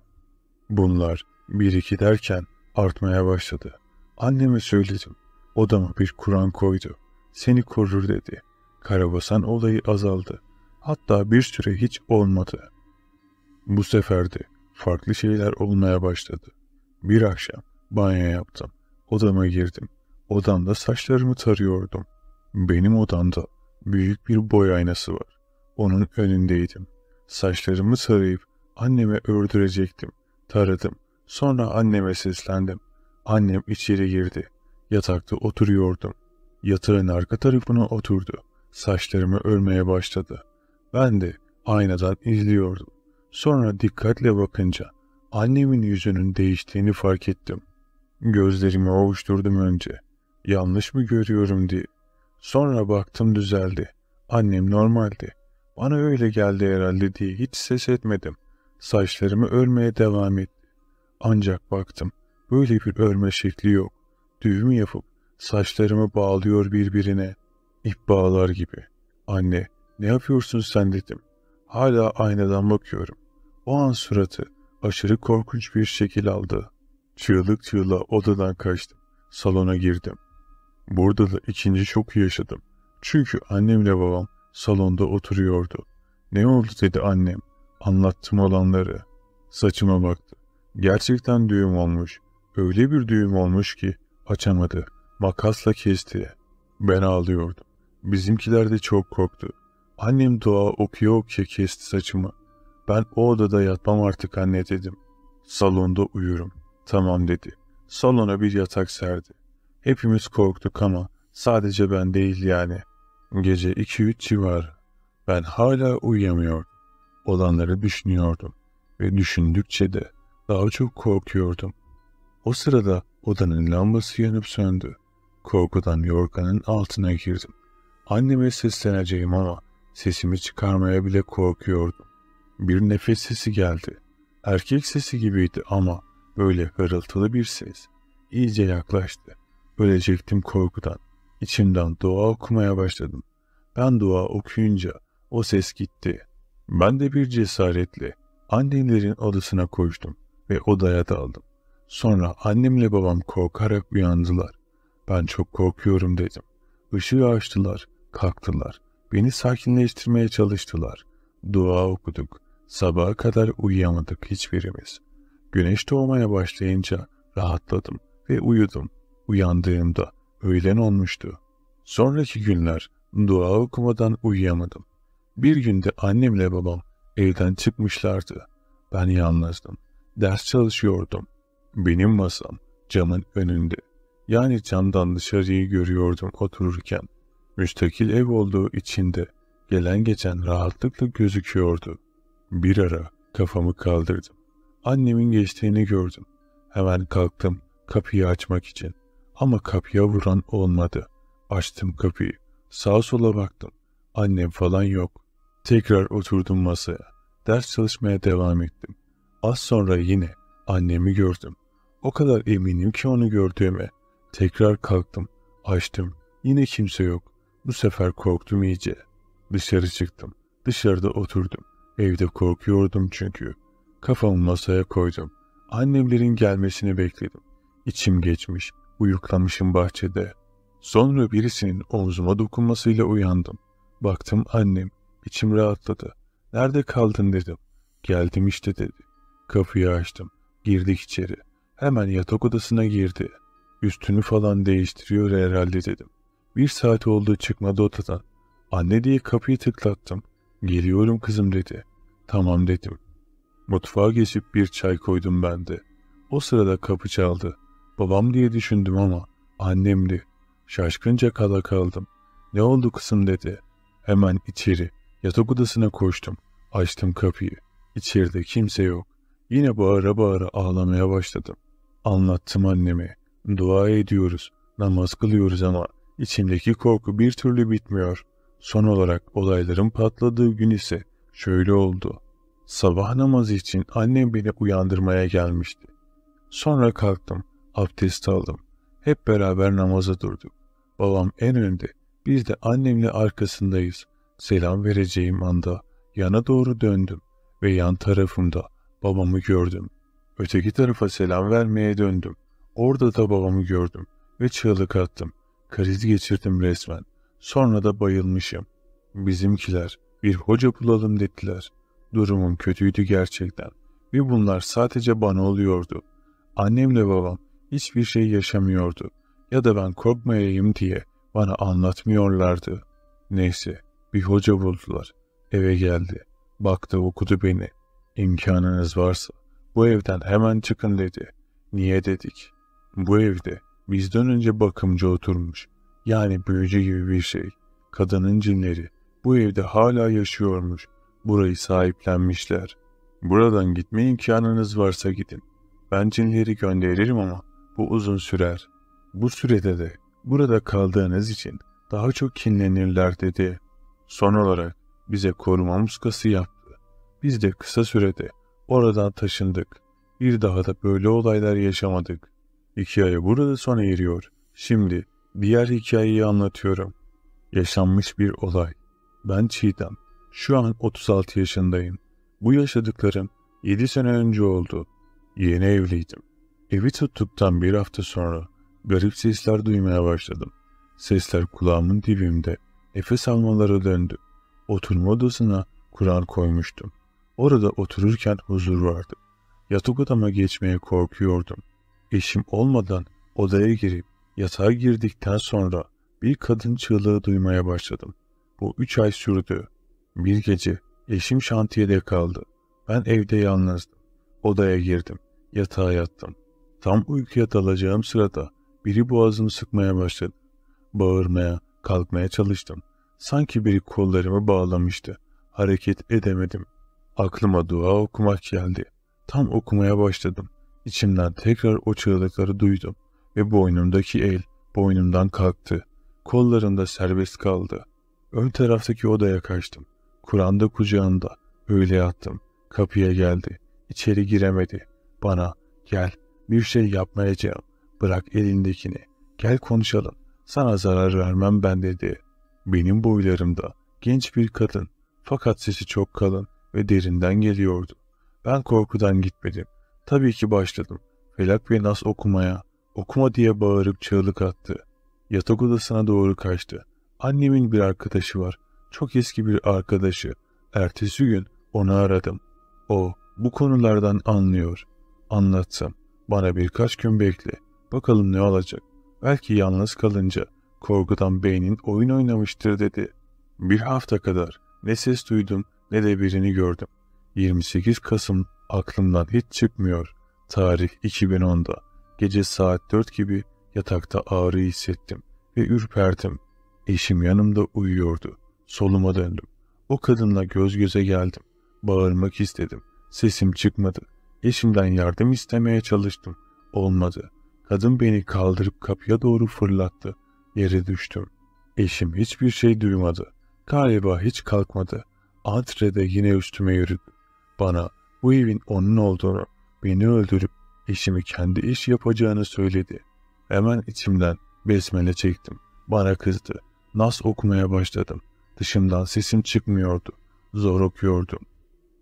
Bunlar bir iki derken artmaya başladı. Anneme söyledim. Odama bir Kur'an koydu. Seni korur dedi. Karabasan olayı azaldı. Hatta bir süre hiç olmadı. Bu sefer de farklı şeyler olmaya başladı. Bir akşam banyo yaptım. Odama girdim. Odamda saçlarımı tarıyordum. Benim odamda büyük bir boy aynası var. Onun önündeydim. Saçlarımı tarayıp anneme ördürecektim. Taradım. Sonra anneme seslendim. Annem içeri girdi. Yatakta oturuyordum. Yatağın arka tarafına oturdu. Saçlarımı örmeye başladı. Ben de aynadan izliyordum. Sonra dikkatle bakınca annemin yüzünün değiştiğini fark ettim. Gözlerimi ovuşturdum önce. Yanlış mı görüyorum diye. Sonra baktım düzeldi. Annem normaldi. Bana öyle geldi herhalde diye hiç ses etmedim. Saçlarımı örmeye devam etti. Ancak baktım, böyle bir örme şekli yok. Düğüm yapıp saçlarımı bağlıyor birbirine. İp bağlar gibi. Anne, ne yapıyorsun sen dedim. Hala aynadan bakıyorum. O an suratı aşırı korkunç bir şekil aldı. Çığlık çığla odadan kaçtım. Salona girdim. Burada da ikinci şoku yaşadım. Çünkü annemle babam salonda oturuyordu. Ne oldu dedi annem. Anlattım olanları. Saçıma baktı. Gerçekten düğüm olmuş. Öyle bir düğüm olmuş ki açamadı. Makasla kesti. Ben ağlıyordum. Bizimkiler de çok korktu. Annem dua okuyor okuya kesti saçımı. Ben o odada yatmam artık anne dedim. Salonda uyurum. Tamam dedi. Salona bir yatak serdi. Hepimiz korktuk ama sadece ben değil yani. Gece 2-3 civar. Ben hala uyuyamıyordum olanları düşünüyordum ve düşündükçe de daha çok korkuyordum. O sırada odanın lambası yanıp söndü. Korkudan yorganın altına girdim. Anneme sesleneceğim ama sesimi çıkarmaya bile korkuyordum. Bir nefes sesi geldi. Erkek sesi gibiydi ama böyle hırıltılı bir ses. İyice yaklaştı. Ölecektim korkudan. İçimden dua okumaya başladım. Ben dua okuyunca o ses gitti. Ben de bir cesaretle annelerin odasına koştum ve odaya daldım. Sonra annemle babam korkarak uyandılar. Ben çok korkuyorum dedim. Işığı açtılar, kalktılar. Beni sakinleştirmeye çalıştılar. Dua okuduk. Sabaha kadar uyuyamadık hiçbirimiz. Güneş doğmaya başlayınca rahatladım ve uyudum. Uyandığımda öğlen olmuştu. Sonraki günler dua okumadan uyuyamadım. Bir günde annemle babam evden çıkmışlardı. Ben yalnızdım. Ders çalışıyordum. Benim masam camın önünde. Yani camdan dışarıyı görüyordum otururken. Müstakil ev olduğu içinde gelen geçen rahatlıkla gözüküyordu. Bir ara kafamı kaldırdım. Annemin geçtiğini gördüm. Hemen kalktım kapıyı açmak için. Ama kapıya vuran olmadı. Açtım kapıyı. Sağa sola baktım. Annem falan yok. Tekrar oturdum masaya. Ders çalışmaya devam ettim. Az sonra yine annemi gördüm. O kadar eminim ki onu gördüğüme. Tekrar kalktım. Açtım. Yine kimse yok. Bu sefer korktum iyice. Dışarı çıktım. Dışarıda oturdum. Evde korkuyordum çünkü. Kafamı masaya koydum. Annemlerin gelmesini bekledim. İçim geçmiş. Uyuklamışım bahçede. Sonra birisinin omzuma dokunmasıyla uyandım. Baktım annem İçim rahatladı. Nerede kaldın dedim. Geldim işte dedi. Kapıyı açtım. Girdik içeri. Hemen yatak odasına girdi. Üstünü falan değiştiriyor herhalde dedim. Bir saat oldu çıkmadı odadan. Anne diye kapıyı tıklattım. Geliyorum kızım dedi. Tamam dedim. Mutfağa geçip bir çay koydum ben de. O sırada kapı çaldı. Babam diye düşündüm ama annemdi. Şaşkınca kala kaldım. Ne oldu kızım dedi. Hemen içeri. Yatak odasına koştum. Açtım kapıyı. İçeride kimse yok. Yine bağıra bağıra ağlamaya başladım. Anlattım anneme. Dua ediyoruz. Namaz kılıyoruz ama içimdeki korku bir türlü bitmiyor. Son olarak olayların patladığı gün ise şöyle oldu. Sabah namazı için annem beni uyandırmaya gelmişti. Sonra kalktım, abdest aldım. Hep beraber namaza durduk. Babam en önde, biz de annemle arkasındayız. Selam vereceğim anda yana doğru döndüm ve yan tarafımda babamı gördüm. Öteki tarafa selam vermeye döndüm. Orada da babamı gördüm ve çığlık attım. Kriz geçirdim resmen. Sonra da bayılmışım. Bizimkiler bir hoca bulalım dediler. Durumum kötüydü gerçekten ve bunlar sadece bana oluyordu. Annemle babam hiçbir şey yaşamıyordu ya da ben korkmayayım diye bana anlatmıyorlardı. Neyse bir hoca buldular. Eve geldi. Baktı okudu beni. İmkanınız varsa bu evden hemen çıkın dedi. Niye dedik? Bu evde bizden önce bakımcı oturmuş. Yani büyücü gibi bir şey. Kadının cinleri bu evde hala yaşıyormuş. Burayı sahiplenmişler. Buradan gitme imkanınız varsa gidin. Ben cinleri gönderirim ama bu uzun sürer. Bu sürede de burada kaldığınız için daha çok kinlenirler dedi. Son olarak bize koruma muskası yaptı. Biz de kısa sürede oradan taşındık. Bir daha da böyle olaylar yaşamadık. Hikaye burada sona eriyor. Şimdi diğer hikayeyi anlatıyorum. Yaşanmış bir olay. Ben Çiğdem. Şu an 36 yaşındayım. Bu yaşadıklarım 7 sene önce oldu. Yeni evliydim. Evi tuttuktan bir hafta sonra garip sesler duymaya başladım. Sesler kulağımın dibimde. Nefes almalara döndü. Oturma odasına Kur'an koymuştum. Orada otururken huzur vardı. Yatak odama geçmeye korkuyordum. Eşim olmadan odaya girip yatağa girdikten sonra bir kadın çığlığı duymaya başladım. Bu üç ay sürdü. Bir gece eşim şantiyede kaldı. Ben evde yalnızdım. Odaya girdim. Yatağa yattım. Tam uykuya dalacağım sırada biri boğazımı sıkmaya başladı. Bağırmaya, Kalkmaya çalıştım. Sanki biri kollarımı bağlamıştı. Hareket edemedim. Aklıma dua okumak geldi. Tam okumaya başladım. İçimden tekrar o çığlıkları duydum ve boynumdaki el boynumdan kalktı. Kollarımda serbest kaldı. Ön taraftaki odaya kaçtım. Kur'an'da kucağında. Öyle yattım. Kapıya geldi. İçeri giremedi. Bana gel bir şey yapmayacağım. Bırak elindekini. Gel konuşalım. Sana zarar vermem ben dedi. Benim boylarımda genç bir kadın fakat sesi çok kalın ve derinden geliyordu. Ben korkudan gitmedim. Tabii ki başladım. Felak ve Nas okumaya, okuma diye bağırıp çığlık attı. Yatak odasına doğru kaçtı. Annemin bir arkadaşı var. Çok eski bir arkadaşı. Ertesi gün onu aradım. O bu konulardan anlıyor. Anlatsam. Bana birkaç gün bekle. Bakalım ne olacak. Belki yalnız kalınca korkudan beynin oyun oynamıştır dedi. Bir hafta kadar ne ses duydum ne de birini gördüm. 28 Kasım aklımdan hiç çıkmıyor. Tarih 2010'da. Gece saat 4 gibi yatakta ağrı hissettim ve ürperdim. Eşim yanımda uyuyordu. Soluma döndüm. O kadınla göz göze geldim. Bağırmak istedim. Sesim çıkmadı. Eşimden yardım istemeye çalıştım. Olmadı. Kadın beni kaldırıp kapıya doğru fırlattı. Yere düştüm. Eşim hiçbir şey duymadı. Galiba hiç kalkmadı. Antrede yine üstüme yürüdü. Bana bu evin onun olduğunu, beni öldürüp eşimi kendi iş yapacağını söyledi. Hemen içimden besmele çektim. Bana kızdı. Nas okumaya başladım. Dışımdan sesim çıkmıyordu. Zor okuyordum.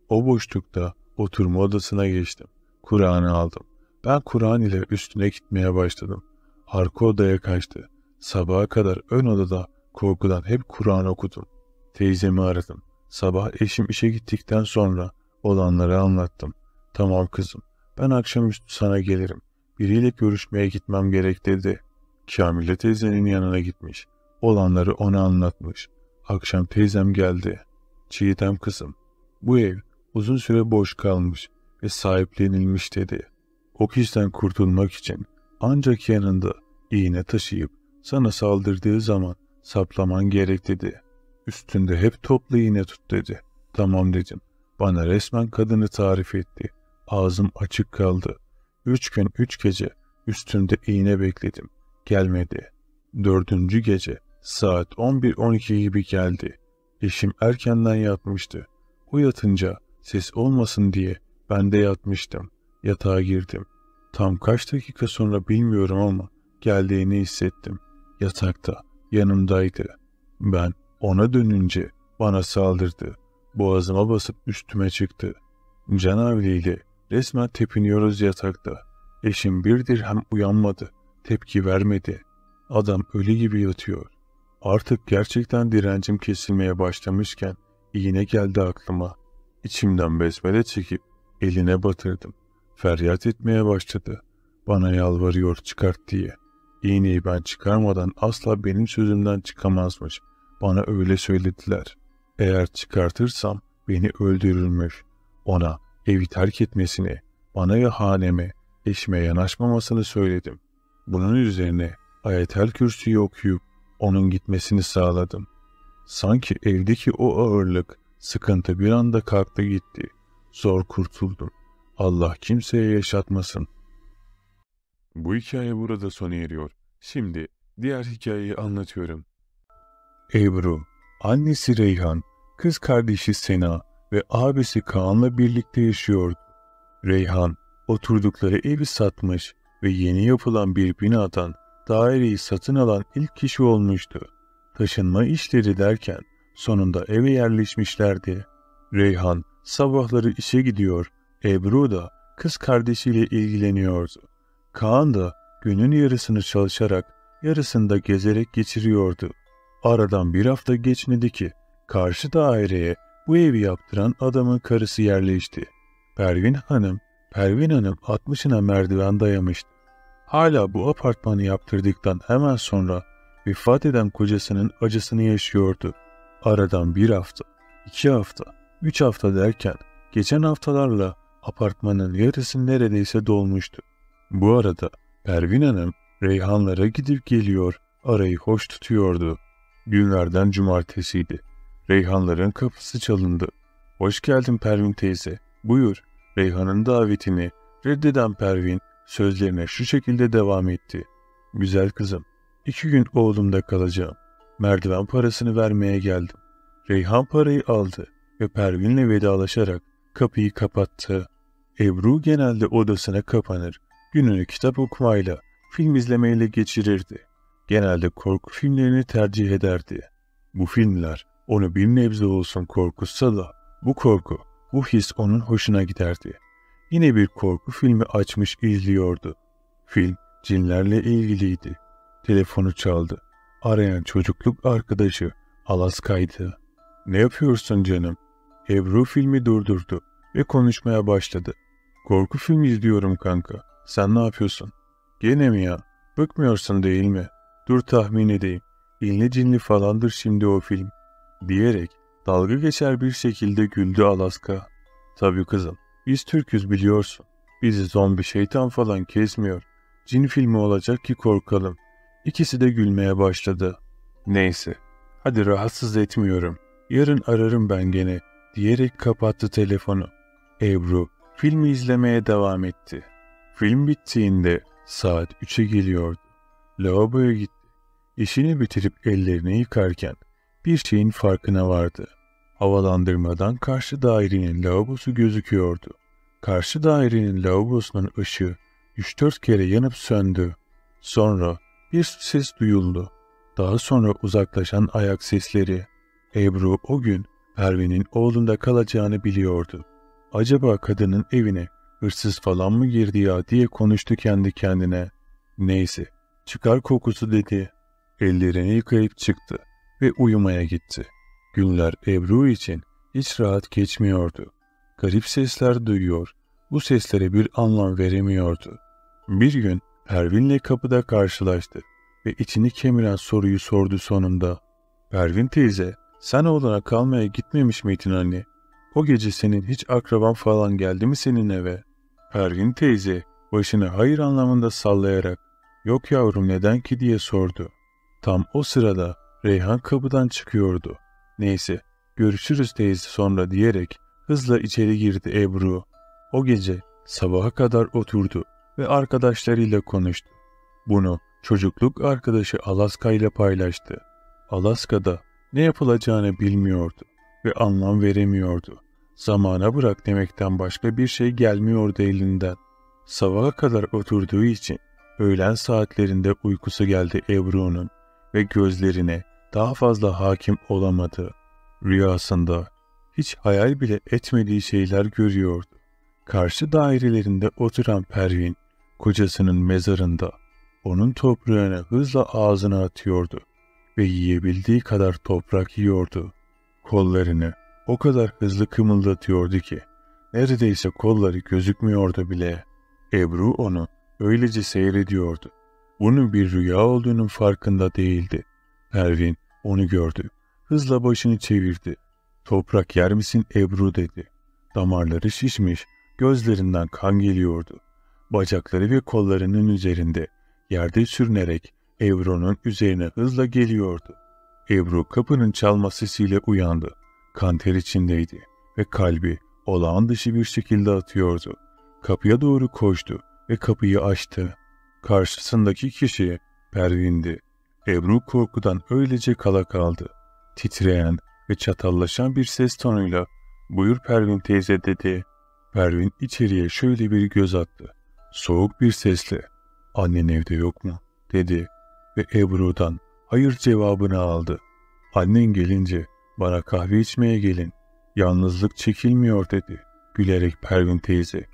O boşlukta oturma odasına geçtim. Kur'an'ı aldım. Ben Kur'an ile üstüne gitmeye başladım. Arka odaya kaçtı. Sabaha kadar ön odada korkudan hep Kur'an okudum. Teyzemi aradım. Sabah eşim işe gittikten sonra olanları anlattım. Tamam kızım ben akşamüstü sana gelirim. Biriyle görüşmeye gitmem gerek dedi. Kamile teyzenin yanına gitmiş. Olanları ona anlatmış. Akşam teyzem geldi. Çiğdem kızım. Bu ev uzun süre boş kalmış ve sahiplenilmiş dedi. O kişiden kurtulmak için ancak yanında iğne taşıyıp sana saldırdığı zaman saplaman gerek dedi. Üstünde hep toplu iğne tut dedi. Tamam dedim. Bana resmen kadını tarif etti. Ağzım açık kaldı. Üç gün üç gece üstünde iğne bekledim. Gelmedi. Dördüncü gece saat 11-12 gibi geldi. Eşim erkenden yatmıştı. Uyatınca ses olmasın diye ben de yatmıştım. Yatağa girdim. Tam kaç dakika sonra bilmiyorum ama geldiğini hissettim. Yatakta, yanımdaydı. Ben ona dönünce bana saldırdı. Boğazıma basıp üstüme çıktı. ile resmen tepiniyoruz yatakta. Eşim birdir hem uyanmadı, tepki vermedi. Adam ölü gibi yatıyor. Artık gerçekten direncim kesilmeye başlamışken iğne geldi aklıma. İçimden besmele çekip eline batırdım. Feryat etmeye başladı. Bana yalvarıyor çıkart diye. İğneyi ben çıkarmadan asla benim sözümden çıkamazmış. Bana öyle söylediler. Eğer çıkartırsam beni öldürürmüş. Ona evi terk etmesini, bana ve haneme, eşime yanaşmamasını söyledim. Bunun üzerine ayetel kürsüyü okuyup onun gitmesini sağladım. Sanki evdeki o ağırlık, sıkıntı bir anda kalktı gitti. Zor kurtuldum. Allah kimseye yaşatmasın. Bu hikaye burada sona eriyor. Şimdi diğer hikayeyi anlatıyorum. Ebru, annesi Reyhan, kız kardeşi Sena ve abisi Kaan'la birlikte yaşıyordu. Reyhan, oturdukları evi satmış ve yeni yapılan bir binadan daireyi satın alan ilk kişi olmuştu. Taşınma işleri derken sonunda eve yerleşmişlerdi. Reyhan sabahları işe gidiyor Ebru da kız kardeşiyle ilgileniyordu. Kaan da günün yarısını çalışarak yarısını da gezerek geçiriyordu. Aradan bir hafta geçmedi ki karşı daireye bu evi yaptıran adamın karısı yerleşti. Pervin Hanım, Pervin Hanım 60'ına merdiven dayamıştı. Hala bu apartmanı yaptırdıktan hemen sonra vefat eden kocasının acısını yaşıyordu. Aradan bir hafta, iki hafta, üç hafta derken geçen haftalarla Apartmanın yarısı neredeyse dolmuştu. Bu arada Pervin Hanım Reyhanlara gidip geliyor, arayı hoş tutuyordu. Günlerden cumartesiydi. Reyhanların kapısı çalındı. Hoş geldin Pervin teyze. Buyur. Reyhan'ın davetini reddeden Pervin sözlerine şu şekilde devam etti. Güzel kızım, iki gün oğlumda kalacağım. Merdiven parasını vermeye geldim. Reyhan parayı aldı ve Pervin'le vedalaşarak kapıyı kapattı. Ebru genelde odasına kapanır, gününü kitap okumayla, film izlemeyle geçirirdi. Genelde korku filmlerini tercih ederdi. Bu filmler onu bir nebze olsun korkutsa da bu korku, bu his onun hoşuna giderdi. Yine bir korku filmi açmış izliyordu. Film cinlerle ilgiliydi. Telefonu çaldı. Arayan çocukluk arkadaşı Alaska'ydı. Ne yapıyorsun canım? Ebru filmi durdurdu ve konuşmaya başladı. Korku filmi izliyorum kanka. Sen ne yapıyorsun? Gene mi ya? Bıkmıyorsun değil mi? Dur tahmin edeyim. İnli cinli falandır şimdi o film. Diyerek dalga geçer bir şekilde güldü Alaska. Tabii kızım. Biz Türk'üz biliyorsun. Bizi zombi şeytan falan kesmiyor. Cin filmi olacak ki korkalım. İkisi de gülmeye başladı. Neyse. Hadi rahatsız etmiyorum. Yarın ararım ben gene. Diyerek kapattı telefonu. Ebru Filmi izlemeye devam etti. Film bittiğinde saat 3'e geliyordu. Lavaboya gitti. İşini bitirip ellerini yıkarken bir şeyin farkına vardı. Havalandırmadan karşı dairenin lavabosu gözüküyordu. Karşı dairenin lavabosunun ışığı 3-4 kere yanıp söndü. Sonra bir ses duyuldu. Daha sonra uzaklaşan ayak sesleri. Ebru o gün Pervin'in oğlunda kalacağını biliyordu. Acaba kadının evine hırsız falan mı girdi ya diye konuştu kendi kendine. Neyse çıkar kokusu dedi. Ellerini yıkayıp çıktı ve uyumaya gitti. Günler Ebru için hiç rahat geçmiyordu. Garip sesler duyuyor, bu seslere bir anlam veremiyordu. Bir gün Pervin'le kapıda karşılaştı ve içini kemiren soruyu sordu sonunda. Pervin teyze, sen oğlana kalmaya gitmemiş miydin anne? O gece senin hiç akraban falan geldi mi senin eve? Pervin teyze başını hayır anlamında sallayarak yok yavrum neden ki diye sordu. Tam o sırada Reyhan kapıdan çıkıyordu. Neyse görüşürüz teyze sonra diyerek hızla içeri girdi Ebru. O gece sabaha kadar oturdu ve arkadaşlarıyla konuştu. Bunu çocukluk arkadaşı Alaska ile paylaştı. Alaska da ne yapılacağını bilmiyordu ve anlam veremiyordu. Zamana bırak demekten başka bir şey gelmiyordu elinden. Sabaha kadar oturduğu için öğlen saatlerinde uykusu geldi Ebru'nun ve gözlerine daha fazla hakim olamadı. Rüyasında hiç hayal bile etmediği şeyler görüyordu. Karşı dairelerinde oturan Pervin, kocasının mezarında onun toprağını hızla ağzına atıyordu ve yiyebildiği kadar toprak yiyordu.'' Kollarını o kadar hızlı kımıldatıyordu ki neredeyse kolları gözükmüyordu bile. Ebru onu öylece seyrediyordu. Bunun bir rüya olduğunun farkında değildi. Pervin onu gördü. Hızla başını çevirdi. Toprak yer misin Ebru dedi. Damarları şişmiş, gözlerinden kan geliyordu. Bacakları ve kollarının üzerinde, yerde sürünerek Ebru'nun üzerine hızla geliyordu. Ebru kapının çalma sesiyle uyandı. Kanter içindeydi ve kalbi olağan dışı bir şekilde atıyordu. Kapıya doğru koştu ve kapıyı açtı. Karşısındaki kişi Pervin'di. Ebru korkudan öylece kala kaldı. Titreyen ve çatallaşan bir ses tonuyla ''Buyur Pervin teyze'' dedi. Pervin içeriye şöyle bir göz attı. Soğuk bir sesle ''Annen evde yok mu?'' dedi ve Ebru'dan hayır cevabını aldı. Annen gelince bana kahve içmeye gelin. Yalnızlık çekilmiyor dedi gülerek Pervin teyze.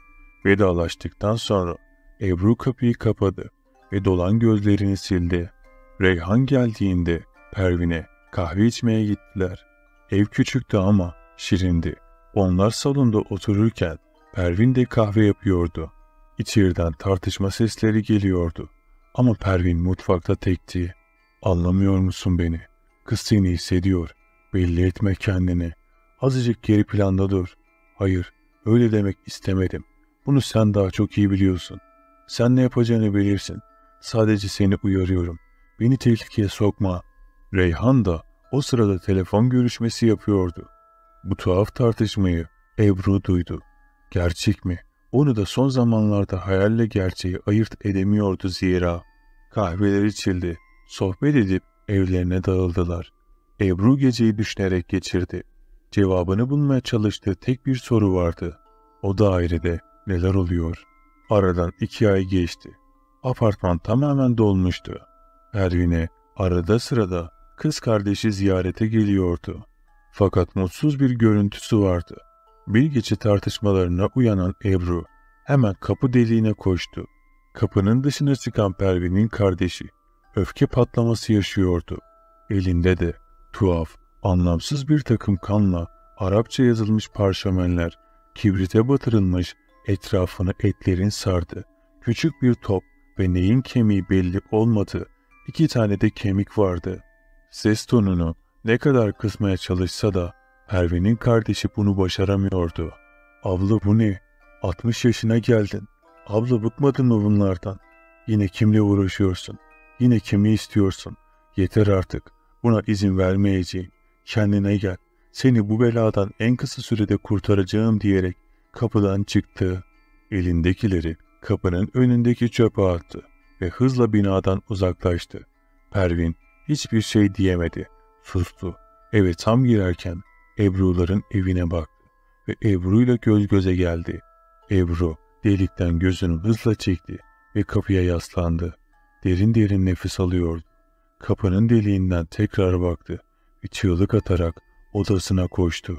Vedalaştıktan sonra Ebru kapıyı kapadı ve dolan gözlerini sildi. Reyhan geldiğinde Pervin'e kahve içmeye gittiler. Ev küçüktü ama şirindi. Onlar salonda otururken Pervin de kahve yapıyordu. İçeriden tartışma sesleri geliyordu. Ama Pervin mutfakta tekti. Anlamıyor musun beni? Kız seni hissediyor. Belli etme kendini. Azıcık geri planda dur. Hayır, öyle demek istemedim. Bunu sen daha çok iyi biliyorsun. Sen ne yapacağını bilirsin. Sadece seni uyarıyorum. Beni tehlikeye sokma. Reyhan da o sırada telefon görüşmesi yapıyordu. Bu tuhaf tartışmayı Ebru duydu. Gerçek mi? Onu da son zamanlarda hayalle gerçeği ayırt edemiyordu zira. Kahveler içildi. Sohbet edip evlerine dağıldılar. Ebru geceyi düşünerek geçirdi. Cevabını bulmaya çalıştığı tek bir soru vardı. O dairede neler oluyor? Aradan iki ay geçti. Apartman tamamen dolmuştu. Ervin'e arada sırada kız kardeşi ziyarete geliyordu. Fakat mutsuz bir görüntüsü vardı. Bir gece tartışmalarına uyanan Ebru hemen kapı deliğine koştu. Kapının dışına çıkan Pervin'in kardeşi öfke patlaması yaşıyordu. Elinde de tuhaf, anlamsız bir takım kanla Arapça yazılmış parşömenler kibrite batırılmış etrafını etlerin sardı. Küçük bir top ve neyin kemiği belli olmadı. İki tane de kemik vardı. Ses tonunu ne kadar kısmaya çalışsa da Pervin'in kardeşi bunu başaramıyordu. Abla bu ne? 60 yaşına geldin. Abla bıkmadın mı bunlardan? Yine kimle uğraşıyorsun?'' Yine kimi istiyorsun? Yeter artık. Buna izin vermeyeceğim. Kendine gel. Seni bu beladan en kısa sürede kurtaracağım diyerek kapıdan çıktı. Elindekileri kapının önündeki çöpe attı ve hızla binadan uzaklaştı. Pervin hiçbir şey diyemedi. Sustu. Eve tam girerken Ebru'ların evine baktı ve Ebru'yla göz göze geldi. Ebru delikten gözünü hızla çekti ve kapıya yaslandı. Derin derin nefes alıyordu. Kapının deliğinden tekrar baktı bir çığlık atarak odasına koştu.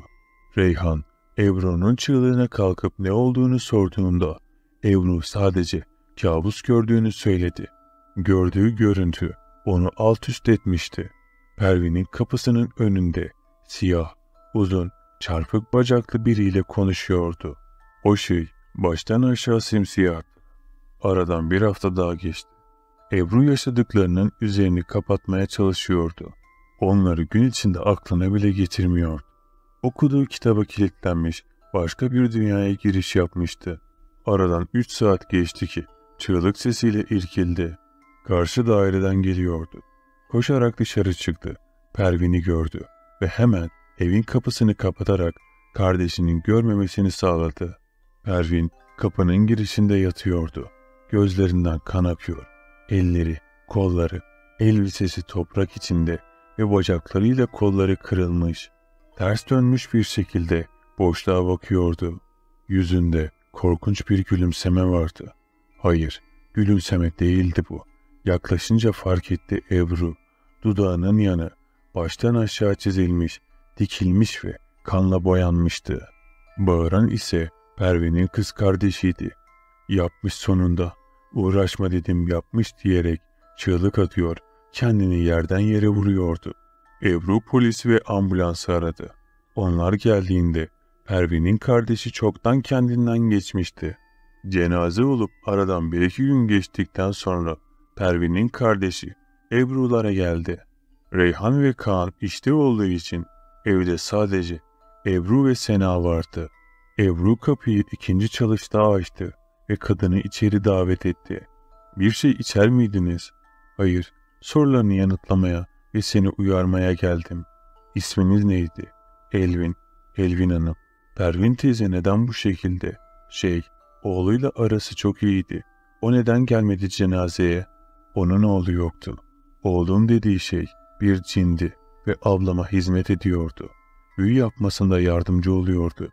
Reyhan, Ebru'nun çığlığına kalkıp ne olduğunu sorduğunda Ebru sadece kabus gördüğünü söyledi. Gördüğü görüntü onu alt üst etmişti. Pervin'in kapısının önünde siyah, uzun, çarpık bacaklı biriyle konuşuyordu. O şey baştan aşağı simsiyah. Aradan bir hafta daha geçti. Ebru yaşadıklarının üzerini kapatmaya çalışıyordu. Onları gün içinde aklına bile getirmiyordu. Okuduğu kitaba kilitlenmiş, başka bir dünyaya giriş yapmıştı. Aradan üç saat geçti ki çığlık sesiyle irkildi. Karşı daireden geliyordu. Koşarak dışarı çıktı. Pervin'i gördü ve hemen evin kapısını kapatarak kardeşinin görmemesini sağladı. Pervin kapının girişinde yatıyordu. Gözlerinden kan akıyordu. Elleri, kolları, elbisesi toprak içinde ve bacaklarıyla kolları kırılmış. Ters dönmüş bir şekilde boşluğa bakıyordu. Yüzünde korkunç bir gülümseme vardı. Hayır, gülümseme değildi bu. Yaklaşınca fark etti Ebru. Dudağının yanı baştan aşağı çizilmiş, dikilmiş ve kanla boyanmıştı. Bağıran ise Pervin'in kız kardeşiydi. Yapmış sonunda uğraşma dedim yapmış diyerek çığlık atıyor, kendini yerden yere vuruyordu. Ebru polis ve ambulansı aradı. Onlar geldiğinde Pervin'in kardeşi çoktan kendinden geçmişti. Cenaze olup aradan bir iki gün geçtikten sonra Pervin'in kardeşi Ebru'lara geldi. Reyhan ve Kaan işte olduğu için evde sadece Ebru ve Sena vardı. Ebru kapıyı ikinci çalışta açtı ve kadını içeri davet etti. Bir şey içer miydiniz? Hayır, sorularını yanıtlamaya ve seni uyarmaya geldim. İsminiz neydi? Elvin, Elvin Hanım. Pervin teyze neden bu şekilde? Şey, oğluyla arası çok iyiydi. O neden gelmedi cenazeye? Onun oğlu yoktu. Oğlum dediği şey bir cindi ve ablama hizmet ediyordu. Büyü yapmasında yardımcı oluyordu.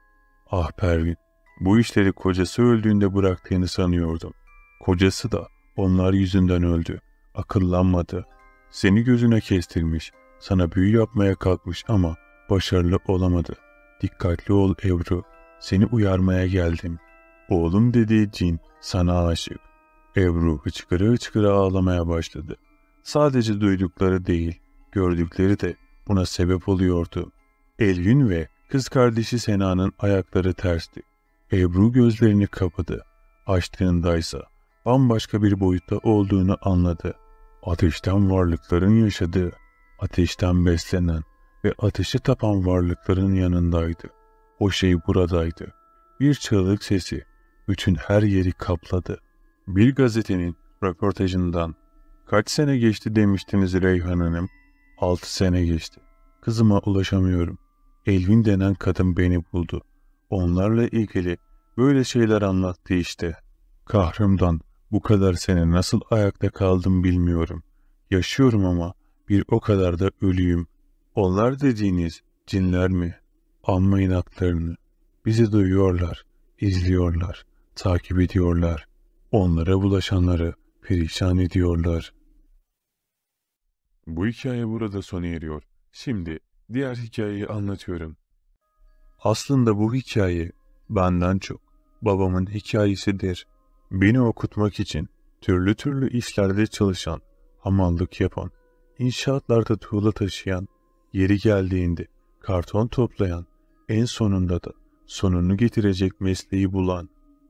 Ah Pervin, bu işleri kocası öldüğünde bıraktığını sanıyordum. Kocası da onlar yüzünden öldü. Akıllanmadı. Seni gözüne kestirmiş. Sana büyü yapmaya kalkmış ama başarılı olamadı. Dikkatli ol Ebru. Seni uyarmaya geldim. Oğlum dediği cin sana aşık. Ebru hıçkıra hıçkıra ağlamaya başladı. Sadece duydukları değil, gördükleri de buna sebep oluyordu. Elgün ve kız kardeşi Sena'nın ayakları tersti. Ebru gözlerini kapadı. Açtığındaysa bambaşka bir boyutta olduğunu anladı. Ateşten varlıkların yaşadığı, ateşten beslenen ve ateşi tapan varlıkların yanındaydı. O şey buradaydı. Bir çığlık sesi bütün her yeri kapladı. Bir gazetenin röportajından kaç sene geçti demiştiniz Reyhan Hanım? Altı sene geçti. Kızıma ulaşamıyorum. Elvin denen kadın beni buldu. Onlarla ilgili böyle şeyler anlattı işte. Kahrımdan bu kadar sene nasıl ayakta kaldım bilmiyorum. Yaşıyorum ama bir o kadar da ölüyüm. Onlar dediğiniz cinler mi? Amma inatlarını. Bizi duyuyorlar, izliyorlar, takip ediyorlar. Onlara bulaşanları perişan ediyorlar. Bu hikaye burada sona eriyor. Şimdi diğer hikayeyi anlatıyorum. Aslında bu hikaye benden çok babamın hikayesidir. Beni okutmak için türlü türlü işlerde çalışan, hamallık yapan, inşaatlarda tuğla taşıyan, yeri geldiğinde karton toplayan, en sonunda da sonunu getirecek mesleği bulan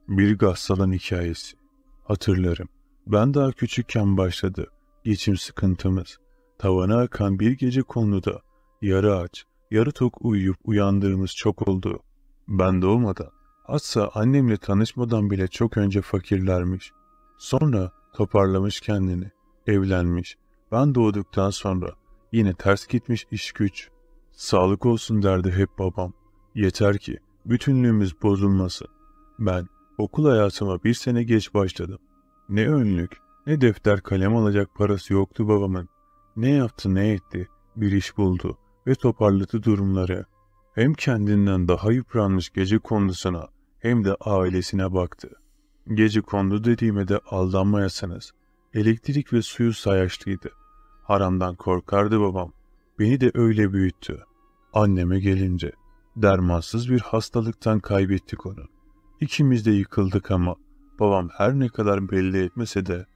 bir gassalan hikayesi. Hatırlarım. Ben daha küçükken başladı. Geçim sıkıntımız. Tavana akan bir gece konuda yarı aç, yarı tok uyuyup uyandığımız çok oldu. Ben doğmadan, hatta annemle tanışmadan bile çok önce fakirlermiş. Sonra toparlamış kendini, evlenmiş. Ben doğduktan sonra yine ters gitmiş iş güç. Sağlık olsun derdi hep babam. Yeter ki bütünlüğümüz bozulmasın. Ben okul hayatıma bir sene geç başladım. Ne önlük, ne defter kalem alacak parası yoktu babamın. Ne yaptı ne etti, bir iş buldu.'' ve toparladı durumları. Hem kendinden daha yıpranmış gece kondusuna hem de ailesine baktı. Gece kondu dediğime de aldanmayasınız. Elektrik ve suyu sayaçlıydı. Haramdan korkardı babam. Beni de öyle büyüttü. Anneme gelince dermansız bir hastalıktan kaybettik onu. İkimiz de yıkıldık ama babam her ne kadar belli etmese de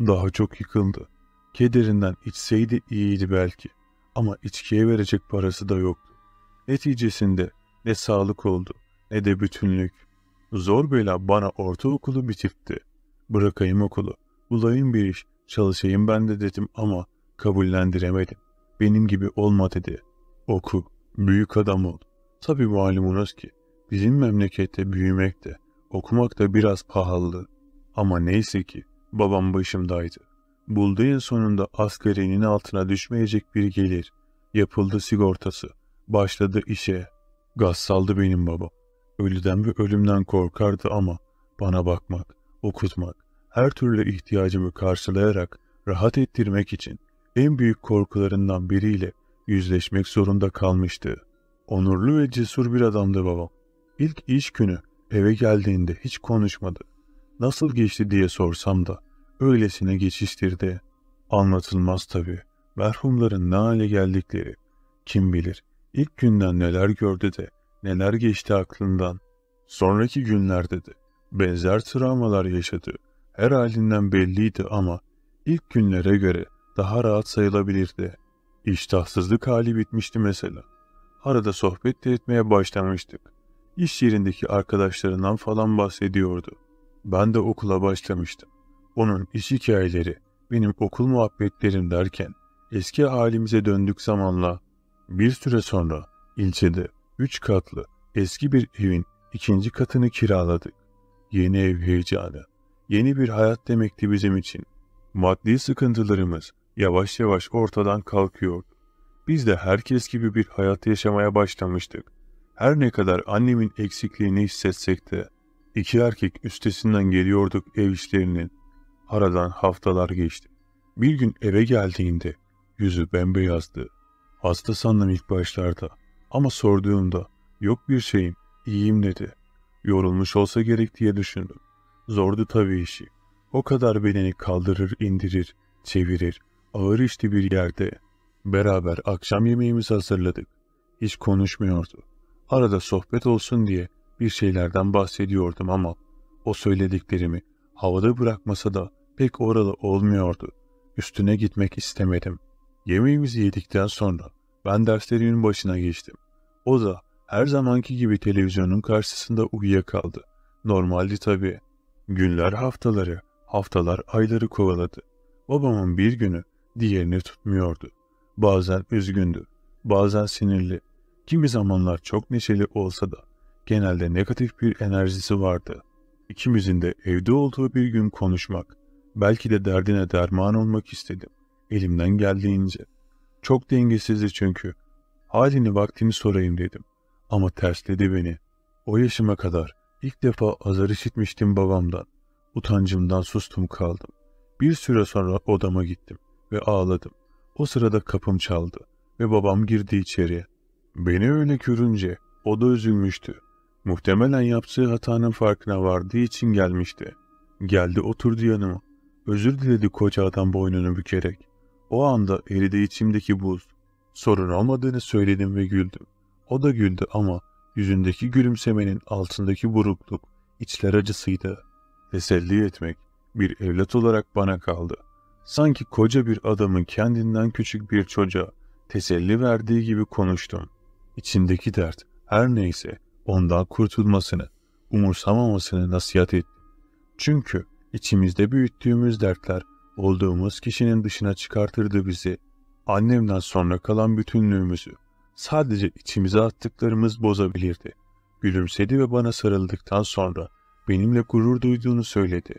daha çok yıkıldı. Kederinden içseydi iyiydi belki.'' Ama içkiye verecek parası da yoktu. Neticesinde ne sağlık oldu ne de bütünlük. Zor bela bana ortaokulu bitirtti. Bırakayım okulu, bulayım bir iş, çalışayım ben de dedim ama kabullendiremedim. Benim gibi olma dedi. Oku, büyük adam ol. Tabi malumunuz ki bizim memlekette büyümek de, okumak da biraz pahalı. Ama neyse ki babam başımdaydı. Bulduğun sonunda asgarinin altına düşmeyecek bir gelir. Yapıldı sigortası. Başladı işe. Gaz saldı benim babam. Ölüden ve ölümden korkardı ama bana bakmak, okutmak, her türlü ihtiyacımı karşılayarak rahat ettirmek için en büyük korkularından biriyle yüzleşmek zorunda kalmıştı. Onurlu ve cesur bir adamdı babam. İlk iş günü eve geldiğinde hiç konuşmadı. Nasıl geçti diye sorsam da öylesine geçiştirdi. Anlatılmaz tabii. Merhumların ne hale geldikleri. Kim bilir ilk günden neler gördü de neler geçti aklından. Sonraki günlerde de benzer travmalar yaşadı. Her halinden belliydi ama ilk günlere göre daha rahat sayılabilirdi. İştahsızlık hali bitmişti mesela. Arada sohbet de etmeye başlamıştık. İş yerindeki arkadaşlarından falan bahsediyordu. Ben de okula başlamıştım. Onun iş hikayeleri benim okul muhabbetlerim derken eski halimize döndük zamanla bir süre sonra ilçede üç katlı eski bir evin ikinci katını kiraladık. Yeni ev heyecanı, yeni bir hayat demekti bizim için. Maddi sıkıntılarımız yavaş yavaş ortadan kalkıyor. Biz de herkes gibi bir hayat yaşamaya başlamıştık. Her ne kadar annemin eksikliğini hissetsek de iki erkek üstesinden geliyorduk ev işlerinin. Aradan haftalar geçti. Bir gün eve geldiğinde yüzü bembeyazdı. Hasta sandım ilk başlarda ama sorduğumda yok bir şeyim, iyiyim dedi. Yorulmuş olsa gerek diye düşündüm. Zordu tabii işi. O kadar bedeni kaldırır, indirir, çevirir. Ağır işti bir yerde. Beraber akşam yemeğimizi hazırladık. Hiç konuşmuyordu. Arada sohbet olsun diye bir şeylerden bahsediyordum ama o söylediklerimi havada bırakmasa da pek oralı olmuyordu. Üstüne gitmek istemedim. Yemeğimizi yedikten sonra ben derslerimin başına geçtim. O da her zamanki gibi televizyonun karşısında uyuyakaldı. Normaldi tabii. Günler haftaları, haftalar ayları kovaladı. Babamın bir günü diğerini tutmuyordu. Bazen üzgündü, bazen sinirli. Kimi zamanlar çok neşeli olsa da genelde negatif bir enerjisi vardı. İkimizin de evde olduğu bir gün konuşmak, Belki de derdine derman olmak istedim. Elimden geldiğince. Çok dengesizdi çünkü. Halini vaktini sorayım dedim. Ama tersledi beni. O yaşıma kadar ilk defa azar işitmiştim babamdan. Utancımdan sustum kaldım. Bir süre sonra odama gittim ve ağladım. O sırada kapım çaldı ve babam girdi içeriye. Beni öyle görünce o da üzülmüştü. Muhtemelen yaptığı hatanın farkına vardığı için gelmişti. Geldi oturdu yanıma. Özür diledi koca adam boynunu bükerek. O anda eridi içimdeki buz. Sorun olmadığını söyledim ve güldüm. O da güldü ama yüzündeki gülümsemenin altındaki burukluk, içler acısıydı. Teselli etmek bir evlat olarak bana kaldı. Sanki koca bir adamın kendinden küçük bir çocuğa teselli verdiği gibi konuştum. İçimdeki dert her neyse ondan kurtulmasını, umursamamasını nasihat ettim. Çünkü İçimizde büyüttüğümüz dertler, olduğumuz kişinin dışına çıkartırdı bizi. Annemden sonra kalan bütünlüğümüzü, sadece içimize attıklarımız bozabilirdi. Gülümsedi ve bana sarıldıktan sonra benimle gurur duyduğunu söyledi.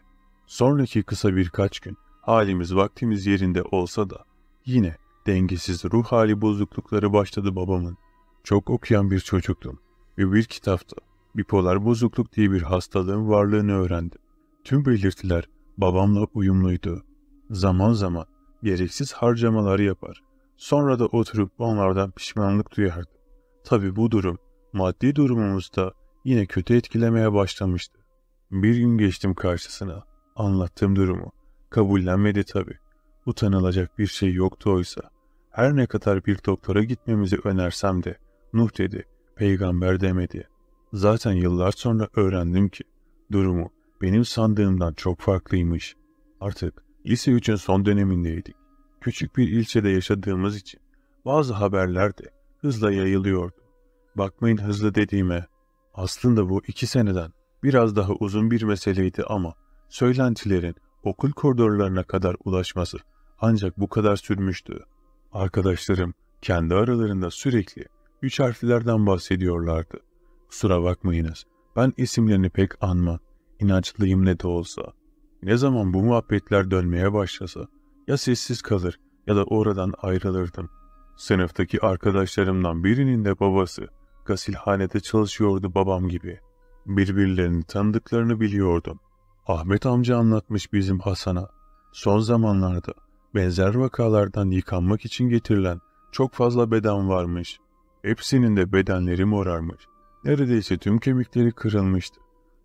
Sonraki kısa birkaç gün halimiz vaktimiz yerinde olsa da yine dengesiz ruh hali bozuklukları başladı babamın. Çok okuyan bir çocuktum ve bir kitapta bipolar bozukluk diye bir hastalığın varlığını öğrendim. Tüm belirtiler babamla uyumluydu. Zaman zaman gereksiz harcamaları yapar. Sonra da oturup onlardan pişmanlık duyardı. Tabi bu durum maddi durumumuzda yine kötü etkilemeye başlamıştı. Bir gün geçtim karşısına. Anlattığım durumu. Kabullenmedi tabi. Utanılacak bir şey yoktu oysa. Her ne kadar bir doktora gitmemizi önersem de Nuh dedi, peygamber demedi. Zaten yıllar sonra öğrendim ki durumu benim sandığımdan çok farklıymış. Artık lise 3'ün son dönemindeydik. Küçük bir ilçede yaşadığımız için bazı haberler de hızla yayılıyordu. Bakmayın hızlı dediğime, aslında bu iki seneden biraz daha uzun bir meseleydi ama söylentilerin okul koridorlarına kadar ulaşması ancak bu kadar sürmüştü. Arkadaşlarım kendi aralarında sürekli üç harflerden bahsediyorlardı. Kusura bakmayınız, ben isimlerini pek anma inançlıyım ne de olsa. Ne zaman bu muhabbetler dönmeye başlasa ya sessiz kalır ya da oradan ayrılırdım. Sınıftaki arkadaşlarımdan birinin de babası gasilhanede çalışıyordu babam gibi. Birbirlerini tanıdıklarını biliyordum. Ahmet amca anlatmış bizim Hasan'a. Son zamanlarda benzer vakalardan yıkanmak için getirilen çok fazla beden varmış. Hepsinin de bedenleri morarmış. Neredeyse tüm kemikleri kırılmıştı.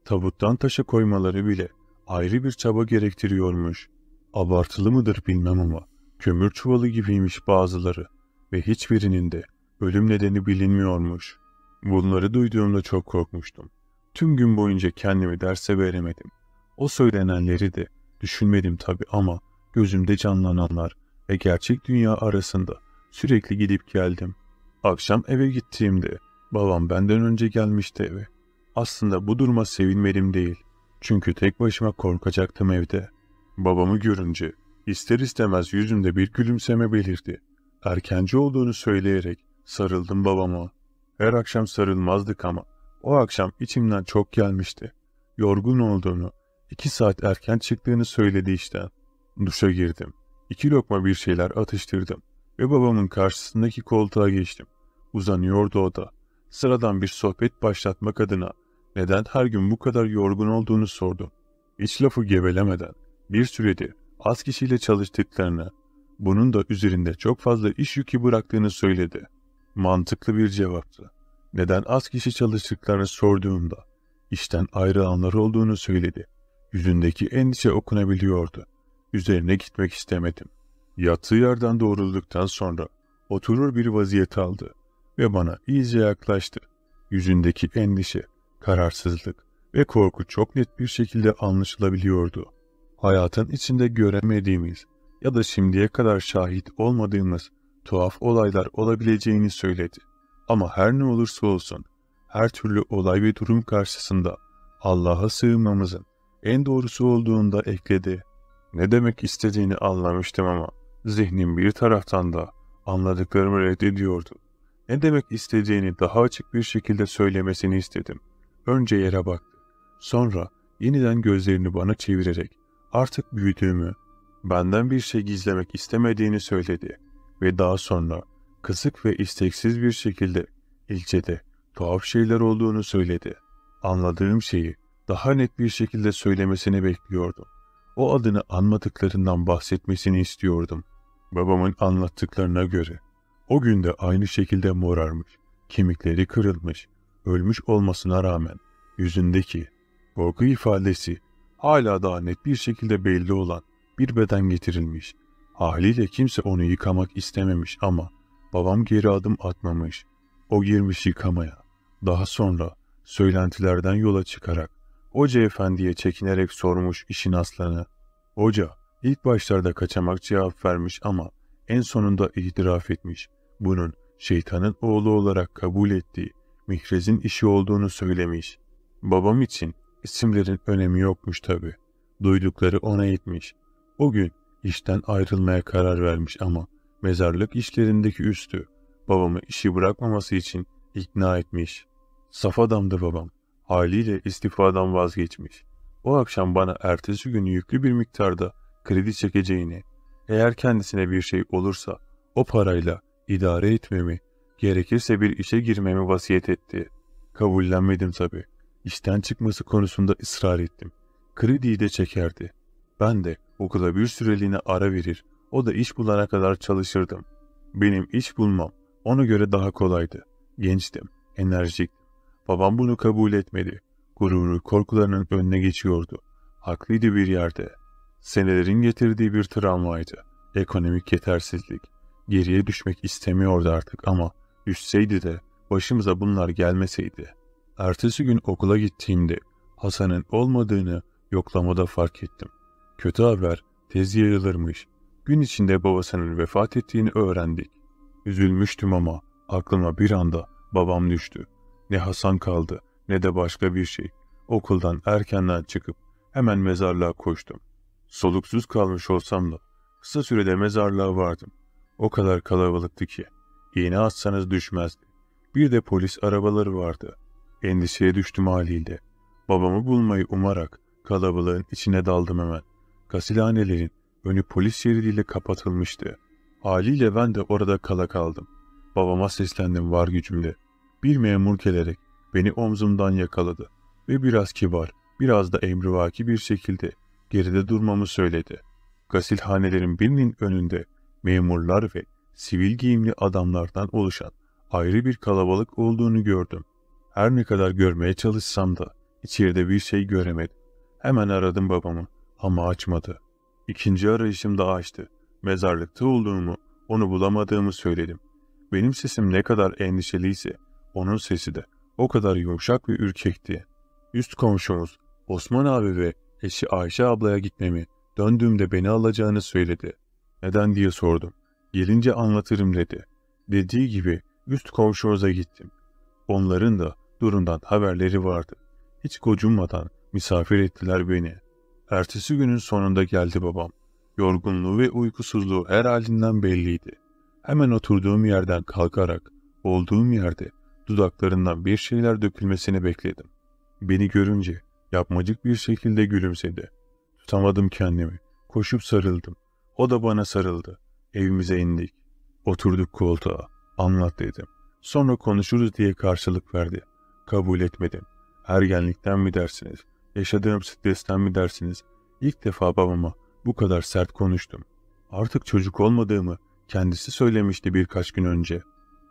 Tabuttan taşa koymaları bile ayrı bir çaba gerektiriyormuş. Abartılı mıdır bilmem ama kömür çuvalı gibiymiş bazıları ve hiçbirinin de ölüm nedeni bilinmiyormuş. Bunları duyduğumda çok korkmuştum. Tüm gün boyunca kendimi derse veremedim. O söylenenleri de düşünmedim tabi ama gözümde canlananlar ve gerçek dünya arasında sürekli gidip geldim. Akşam eve gittiğimde babam benden önce gelmişti eve. Aslında bu duruma sevinmedim değil. Çünkü tek başıma korkacaktım evde. Babamı görünce ister istemez yüzümde bir gülümseme belirdi. Erkenci olduğunu söyleyerek sarıldım babama. Her akşam sarılmazdık ama o akşam içimden çok gelmişti. Yorgun olduğunu, iki saat erken çıktığını söyledi işten. Duşa girdim. İki lokma bir şeyler atıştırdım ve babamın karşısındaki koltuğa geçtim. Uzanıyordu o da. Sıradan bir sohbet başlatmak adına neden her gün bu kadar yorgun olduğunu sordu. İç lafı gevelemeden bir süredir az kişiyle çalıştıklarını, bunun da üzerinde çok fazla iş yükü bıraktığını söyledi. Mantıklı bir cevaptı. Neden az kişi çalıştıklarını sorduğumda işten ayrılanlar olduğunu söyledi. Yüzündeki endişe okunabiliyordu. Üzerine gitmek istemedim. Yattığı yerden doğrulduktan sonra oturur bir vaziyet aldı ve bana iyice yaklaştı. Yüzündeki endişe kararsızlık ve korku çok net bir şekilde anlaşılabiliyordu. Hayatın içinde göremediğimiz ya da şimdiye kadar şahit olmadığımız tuhaf olaylar olabileceğini söyledi. Ama her ne olursa olsun, her türlü olay ve durum karşısında Allah'a sığınmamızın en doğrusu olduğunu da ekledi. Ne demek istediğini anlamıştım ama zihnim bir taraftan da anladıklarımı reddediyordu. Ne demek istediğini daha açık bir şekilde söylemesini istedim. Önce yere baktı. Sonra yeniden gözlerini bana çevirerek artık büyüdüğümü, benden bir şey gizlemek istemediğini söyledi ve daha sonra kısık ve isteksiz bir şekilde ilçede tuhaf şeyler olduğunu söyledi. Anladığım şeyi daha net bir şekilde söylemesini bekliyordum. O adını anmadıklarından bahsetmesini istiyordum. Babamın anlattıklarına göre o günde aynı şekilde morarmış, kemikleri kırılmış, ölmüş olmasına rağmen yüzündeki korku ifadesi hala daha net bir şekilde belli olan bir beden getirilmiş. Haliyle kimse onu yıkamak istememiş ama babam geri adım atmamış. O girmiş yıkamaya. Daha sonra söylentilerden yola çıkarak Hoca efendiye çekinerek sormuş işin aslanı. Hoca ilk başlarda kaçamak cevap vermiş ama en sonunda itiraf etmiş. Bunun şeytanın oğlu olarak kabul ettiği Mihrez'in işi olduğunu söylemiş. Babam için isimlerin önemi yokmuş tabi. Duydukları ona gitmiş. O gün işten ayrılmaya karar vermiş ama mezarlık işlerindeki üstü babamı işi bırakmaması için ikna etmiş. Saf adamdı babam. Haliyle istifadan vazgeçmiş. O akşam bana ertesi günü yüklü bir miktarda kredi çekeceğini, eğer kendisine bir şey olursa o parayla idare etmemi Gerekirse bir işe girmemi vasiyet etti. Kabullenmedim tabii. İşten çıkması konusunda ısrar ettim. Krediyi de çekerdi. Ben de okula bir süreliğine ara verir, o da iş bulana kadar çalışırdım. Benim iş bulmam ona göre daha kolaydı. Gençtim, enerjik. Babam bunu kabul etmedi. Gururu korkularının önüne geçiyordu. Haklıydı bir yerde. Senelerin getirdiği bir travmaydı. Ekonomik yetersizlik. Geriye düşmek istemiyordu artık ama düşseydi de başımıza bunlar gelmeseydi. Ertesi gün okula gittiğimde Hasan'ın olmadığını yoklamada fark ettim. Kötü haber tez yayılırmış. Gün içinde babasının vefat ettiğini öğrendik. Üzülmüştüm ama aklıma bir anda babam düştü. Ne Hasan kaldı ne de başka bir şey. Okuldan erkenden çıkıp hemen mezarlığa koştum. Soluksuz kalmış olsam da kısa sürede mezarlığa vardım. O kadar kalabalıktı ki İğne atsanız düşmezdi. Bir de polis arabaları vardı. Endişeye düştüm haliyle. Babamı bulmayı umarak kalabalığın içine daldım hemen. Gasilhanelerin önü polis şeridiyle kapatılmıştı. Haliyle ben de orada kala kaldım. Babama seslendim var gücümle. Bir memur gelerek beni omzumdan yakaladı ve biraz kibar, biraz da emrivaki bir şekilde geride durmamı söyledi. Gasilhanelerin birinin önünde memurlar ve sivil giyimli adamlardan oluşan ayrı bir kalabalık olduğunu gördüm. Her ne kadar görmeye çalışsam da içeride bir şey göremedim. Hemen aradım babamı ama açmadı. İkinci arayışım da açtı. Mezarlıkta olduğumu, onu bulamadığımı söyledim. Benim sesim ne kadar endişeliyse onun sesi de o kadar yumuşak ve ürkekti. Üst komşumuz Osman abi ve eşi Ayşe ablaya gitmemi, döndüğümde beni alacağını söyledi. Neden diye sordum. Gelince anlatırım dedi. Dediği gibi üst komşuoza gittim. Onların da durumdan haberleri vardı. Hiç gocunmadan misafir ettiler beni. Ertesi günün sonunda geldi babam. Yorgunluğu ve uykusuzluğu her halinden belliydi. Hemen oturduğum yerden kalkarak olduğum yerde dudaklarından bir şeyler dökülmesini bekledim. Beni görünce yapmacık bir şekilde gülümsedi. Tutamadım kendimi. Koşup sarıldım. O da bana sarıldı. Evimize indik. Oturduk koltuğa. Anlat dedim. Sonra konuşuruz diye karşılık verdi. Kabul etmedim. Ergenlikten mi dersiniz? Yaşadığım stresten mi dersiniz? İlk defa babama bu kadar sert konuştum. Artık çocuk olmadığımı kendisi söylemişti birkaç gün önce.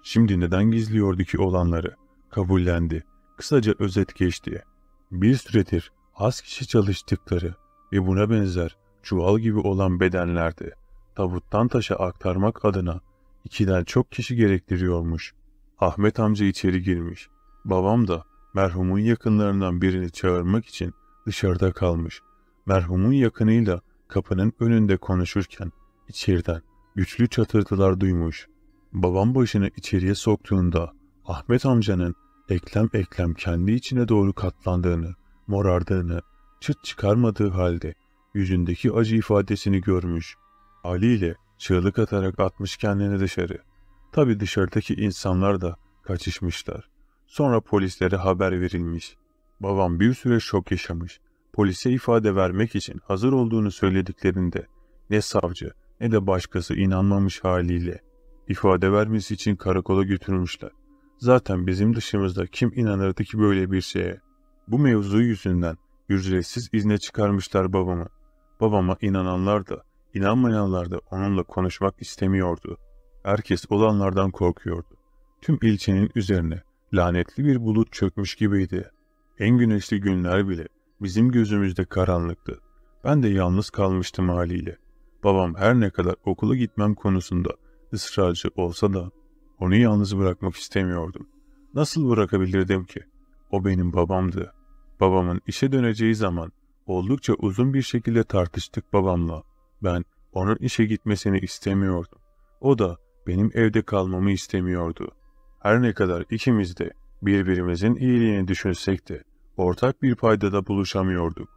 Şimdi neden gizliyordu ki olanları? Kabullendi. Kısaca özet geçti. Bir süredir az kişi çalıştıkları ve buna benzer çuval gibi olan bedenlerdi tabuttan taşa aktarmak adına ikiden çok kişi gerektiriyormuş. Ahmet amca içeri girmiş. Babam da merhumun yakınlarından birini çağırmak için dışarıda kalmış. Merhumun yakınıyla kapının önünde konuşurken içeriden güçlü çatırtılar duymuş. Babam başını içeriye soktuğunda Ahmet amcanın eklem eklem kendi içine doğru katlandığını, morardığını, çıt çıkarmadığı halde yüzündeki acı ifadesini görmüş haliyle çığlık atarak atmış kendini dışarı. Tabi dışarıdaki insanlar da kaçışmışlar. Sonra polislere haber verilmiş. Babam bir süre şok yaşamış. Polise ifade vermek için hazır olduğunu söylediklerinde ne savcı ne de başkası inanmamış haliyle. ifade vermesi için karakola götürmüşler. Zaten bizim dışımızda kim inanırdı ki böyle bir şeye? Bu mevzu yüzünden ücretsiz izne çıkarmışlar babamı. Babama inananlar da İnanmayanlar da onunla konuşmak istemiyordu. Herkes olanlardan korkuyordu. Tüm ilçenin üzerine lanetli bir bulut çökmüş gibiydi. En güneşli günler bile bizim gözümüzde karanlıktı. Ben de yalnız kalmıştım haliyle. Babam her ne kadar okula gitmem konusunda ısrarcı olsa da onu yalnız bırakmak istemiyordum. Nasıl bırakabilirdim ki? O benim babamdı. Babamın işe döneceği zaman oldukça uzun bir şekilde tartıştık babamla. Ben onun işe gitmesini istemiyordum. O da benim evde kalmamı istemiyordu. Her ne kadar ikimiz de birbirimizin iyiliğini düşünsek de ortak bir paydada buluşamıyorduk.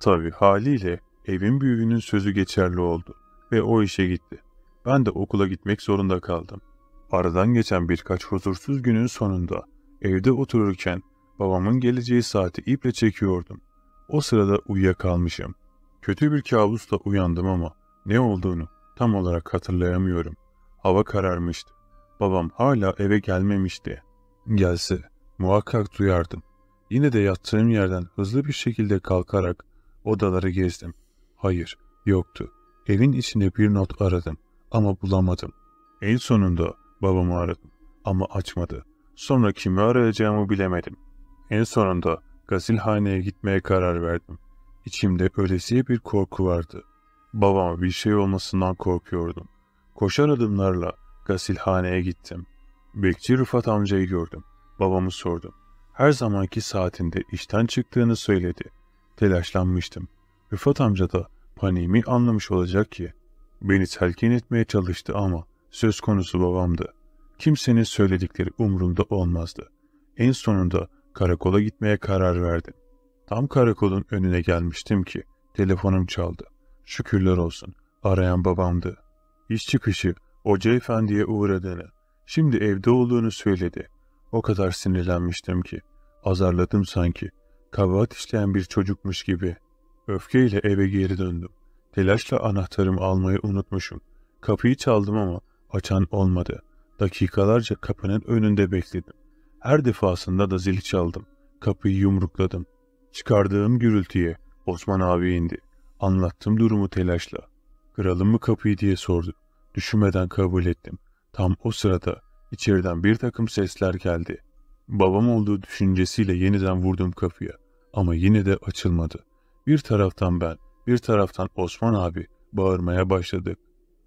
Tabi haliyle evin büyüğünün sözü geçerli oldu ve o işe gitti. Ben de okula gitmek zorunda kaldım. Aradan geçen birkaç huzursuz günün sonunda evde otururken babamın geleceği saati iple çekiyordum. O sırada uyuyakalmışım. Kötü bir kabusla uyandım ama ne olduğunu tam olarak hatırlayamıyorum. Hava kararmıştı. Babam hala eve gelmemişti. Gelse muhakkak duyardım. Yine de yattığım yerden hızlı bir şekilde kalkarak odaları gezdim. Hayır, yoktu. Evin içinde bir not aradım ama bulamadım. En sonunda babamı aradım ama açmadı. Sonra kimi arayacağımı bilemedim. En sonunda gasilhaneye gitmeye karar verdim. İçimde ölesiye bir korku vardı. Babama bir şey olmasından korkuyordum. Koşar adımlarla gasilhaneye gittim. Bekçi Rıfat amcayı gördüm. Babamı sordum. Her zamanki saatinde işten çıktığını söyledi. Telaşlanmıştım. Rıfat amca da paniğimi anlamış olacak ki. Beni telkin etmeye çalıştı ama söz konusu babamdı. Kimsenin söyledikleri umurumda olmazdı. En sonunda karakola gitmeye karar verdim. Tam karakolun önüne gelmiştim ki telefonum çaldı. Şükürler olsun. Arayan babamdı. İş çıkışı Hoca Efendi'ye uğradığını, şimdi evde olduğunu söyledi. O kadar sinirlenmiştim ki. Azarladım sanki. Kabahat işleyen bir çocukmuş gibi. Öfkeyle eve geri döndüm. Telaşla anahtarımı almayı unutmuşum. Kapıyı çaldım ama açan olmadı. Dakikalarca kapının önünde bekledim. Her defasında da zil çaldım. Kapıyı yumrukladım. Çıkardığım gürültüye Osman abi indi. Anlattım durumu telaşla. Kıralım mı kapıyı diye sordu. Düşünmeden kabul ettim. Tam o sırada içeriden bir takım sesler geldi. Babam olduğu düşüncesiyle yeniden vurdum kapıya. Ama yine de açılmadı. Bir taraftan ben, bir taraftan Osman abi bağırmaya başladık.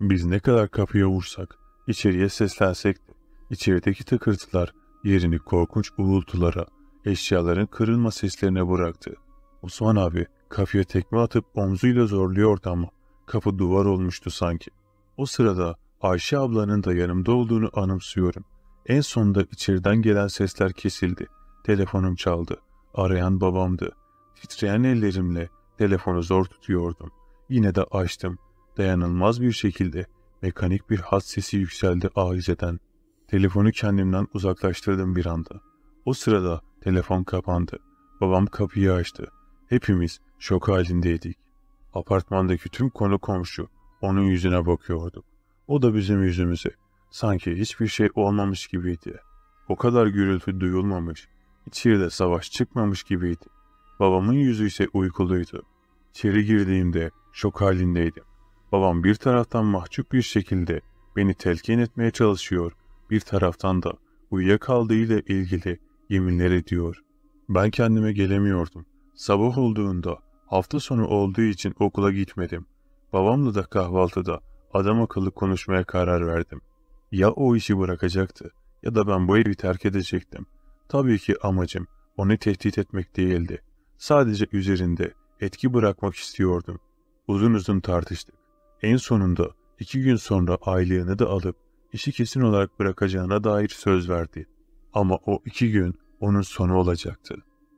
Biz ne kadar kapıya vursak, içeriye seslensek de içerideki takırtılar yerini korkunç uğultulara, eşyaların kırılma seslerine bıraktı. Osman abi kapıya tekme atıp omzuyla zorluyordu ama kapı duvar olmuştu sanki. O sırada Ayşe ablanın da yanımda olduğunu anımsıyorum. En sonunda içeriden gelen sesler kesildi. Telefonum çaldı. Arayan babamdı. Titreyen ellerimle telefonu zor tutuyordum. Yine de açtım. Dayanılmaz bir şekilde mekanik bir hat sesi yükseldi ahizeden. Telefonu kendimden uzaklaştırdım bir anda. O sırada telefon kapandı. Babam kapıyı açtı. Hepimiz şok halindeydik. Apartmandaki tüm konu komşu onun yüzüne bakıyorduk. O da bizim yüzümüze. Sanki hiçbir şey olmamış gibiydi. O kadar gürültü duyulmamış, içeride savaş çıkmamış gibiydi. Babamın yüzü ise uykuluydu. İçeri girdiğimde şok halindeydim. Babam bir taraftan mahcup bir şekilde beni telkin etmeye çalışıyor, bir taraftan da uyuyakaldığı ile ilgili yeminler ediyor. Ben kendime gelemiyordum. Sabah olduğunda hafta sonu olduğu için okula gitmedim. Babamla da kahvaltıda adam akıllı konuşmaya karar verdim. Ya o işi bırakacaktı ya da ben bu evi terk edecektim. Tabii ki amacım onu tehdit etmek değildi. Sadece üzerinde etki bırakmak istiyordum. Uzun uzun tartıştık. En sonunda iki gün sonra aylığını da alıp işi kesin olarak bırakacağına dair söz verdi. Ama o iki gün onun sonu olacaktı.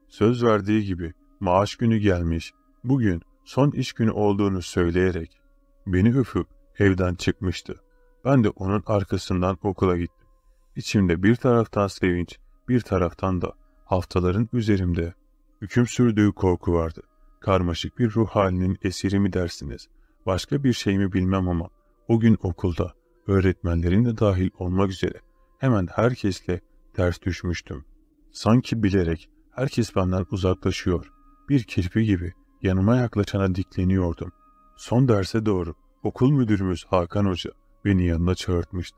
Söz verdiği gibi maaş günü gelmiş, bugün son iş günü olduğunu söyleyerek beni öpüp evden çıkmıştı. Ben de onun arkasından okula gittim. İçimde bir taraftan sevinç, bir taraftan da haftaların üzerimde hüküm sürdüğü korku vardı. Karmaşık bir ruh halinin esiri mi dersiniz? Başka bir şey mi bilmem ama o gün okulda öğretmenlerin de dahil olmak üzere hemen herkesle Ters düşmüştüm. Sanki bilerek herkes benden uzaklaşıyor. Bir kirpi gibi yanıma yaklaşana dikleniyordum. Son derse doğru okul müdürümüz Hakan Hoca beni yanına çağırtmıştı.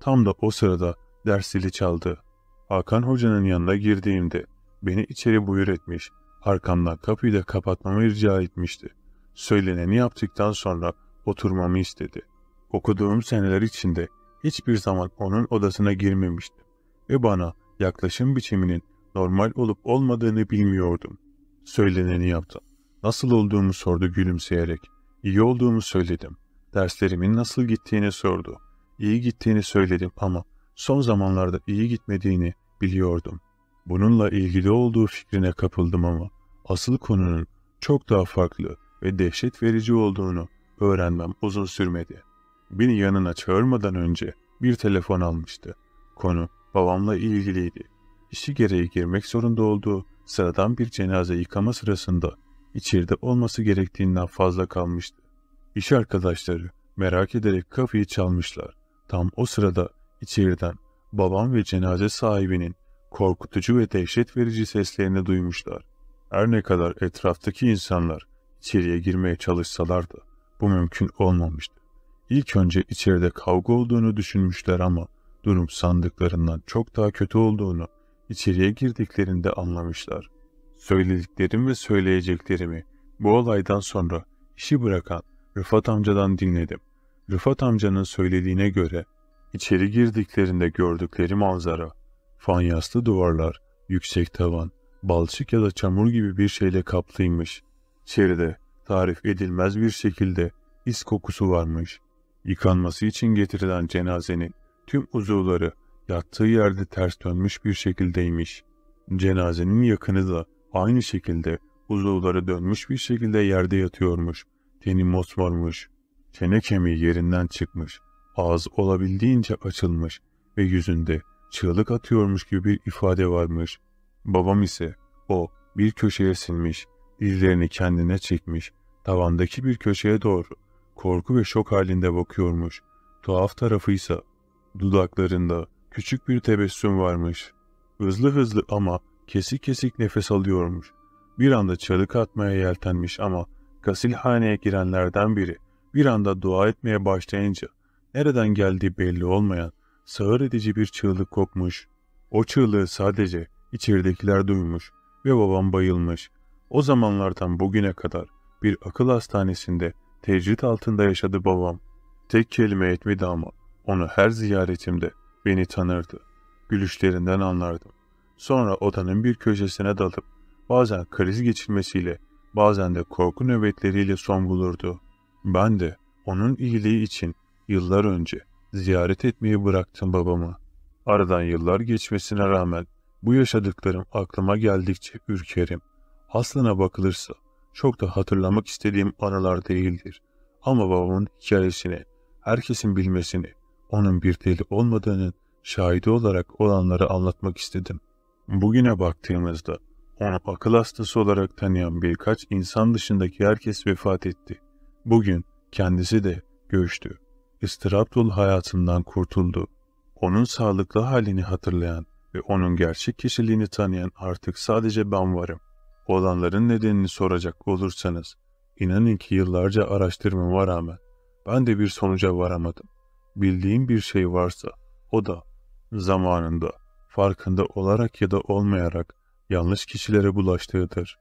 Tam da o sırada ders zili çaldı. Hakan Hoca'nın yanına girdiğimde beni içeri buyur etmiş, arkamdan kapıyı da kapatmamı rica etmişti. Söyleneni yaptıktan sonra oturmamı istedi. Okuduğum seneler içinde hiçbir zaman onun odasına girmemiştim ve bana yaklaşım biçiminin normal olup olmadığını bilmiyordum. Söyleneni yaptım. Nasıl olduğumu sordu gülümseyerek. İyi olduğumu söyledim. Derslerimin nasıl gittiğini sordu. İyi gittiğini söyledim ama son zamanlarda iyi gitmediğini biliyordum. Bununla ilgili olduğu fikrine kapıldım ama asıl konunun çok daha farklı ve dehşet verici olduğunu öğrenmem uzun sürmedi. Beni yanına çağırmadan önce bir telefon almıştı. Konu babamla ilgiliydi. İşi gereği girmek zorunda olduğu sıradan bir cenaze yıkama sırasında içeride olması gerektiğinden fazla kalmıştı. İş arkadaşları merak ederek kapıyı çalmışlar. Tam o sırada içeriden babam ve cenaze sahibinin korkutucu ve dehşet verici seslerini duymuşlar. Her ne kadar etraftaki insanlar içeriye girmeye çalışsalar da bu mümkün olmamıştı. İlk önce içeride kavga olduğunu düşünmüşler ama durum sandıklarından çok daha kötü olduğunu içeriye girdiklerinde anlamışlar. Söylediklerim ve söyleyeceklerimi bu olaydan sonra işi bırakan Rıfat amcadan dinledim. Rıfat amcanın söylediğine göre içeri girdiklerinde gördükleri manzara, fanyaslı duvarlar, yüksek tavan, balçık ya da çamur gibi bir şeyle kaplıymış. İçeride tarif edilmez bir şekilde is kokusu varmış. Yıkanması için getirilen cenazenin Tüm uzuvları yattığı yerde ters dönmüş bir şekildeymiş. Cenazenin yakını da aynı şekilde uzuvları dönmüş bir şekilde yerde yatıyormuş. Teni mosmormuş. Çene kemiği yerinden çıkmış. Ağız olabildiğince açılmış ve yüzünde çığlık atıyormuş gibi bir ifade varmış. Babam ise o bir köşeye silmiş, dillerini kendine çekmiş, tavandaki bir köşeye doğru korku ve şok halinde bakıyormuş. Tuhaf tarafıysa Dudaklarında küçük bir tebessüm varmış. Hızlı hızlı ama kesik kesik nefes alıyormuş. Bir anda çalık atmaya yeltenmiş ama gasilhaneye girenlerden biri bir anda dua etmeye başlayınca nereden geldiği belli olmayan sağır edici bir çığlık kopmuş. O çığlığı sadece içeridekiler duymuş ve babam bayılmış. O zamanlardan bugüne kadar bir akıl hastanesinde tecrit altında yaşadı babam. Tek kelime etmedi ama onu her ziyaretimde beni tanırdı. Gülüşlerinden anlardım. Sonra odanın bir köşesine dalıp bazen kriz geçirmesiyle bazen de korku nöbetleriyle son bulurdu. Ben de onun iyiliği için yıllar önce ziyaret etmeyi bıraktım babamı. Aradan yıllar geçmesine rağmen bu yaşadıklarım aklıma geldikçe ürkerim. Aslına bakılırsa çok da hatırlamak istediğim anılar değildir. Ama babamın hikayesini, herkesin bilmesini onun bir deli olmadığını şahidi olarak olanları anlatmak istedim. Bugüne baktığımızda onu akıl hastası olarak tanıyan birkaç insan dışındaki herkes vefat etti. Bugün kendisi de göçtü. İstirahat dolu hayatından kurtuldu. Onun sağlıklı halini hatırlayan ve onun gerçek kişiliğini tanıyan artık sadece ben varım. Olanların nedenini soracak olursanız, inanın ki yıllarca araştırmama rağmen ben de bir sonuca varamadım bildiğin bir şey varsa o da zamanında farkında olarak ya da olmayarak yanlış kişilere bulaştığıdır.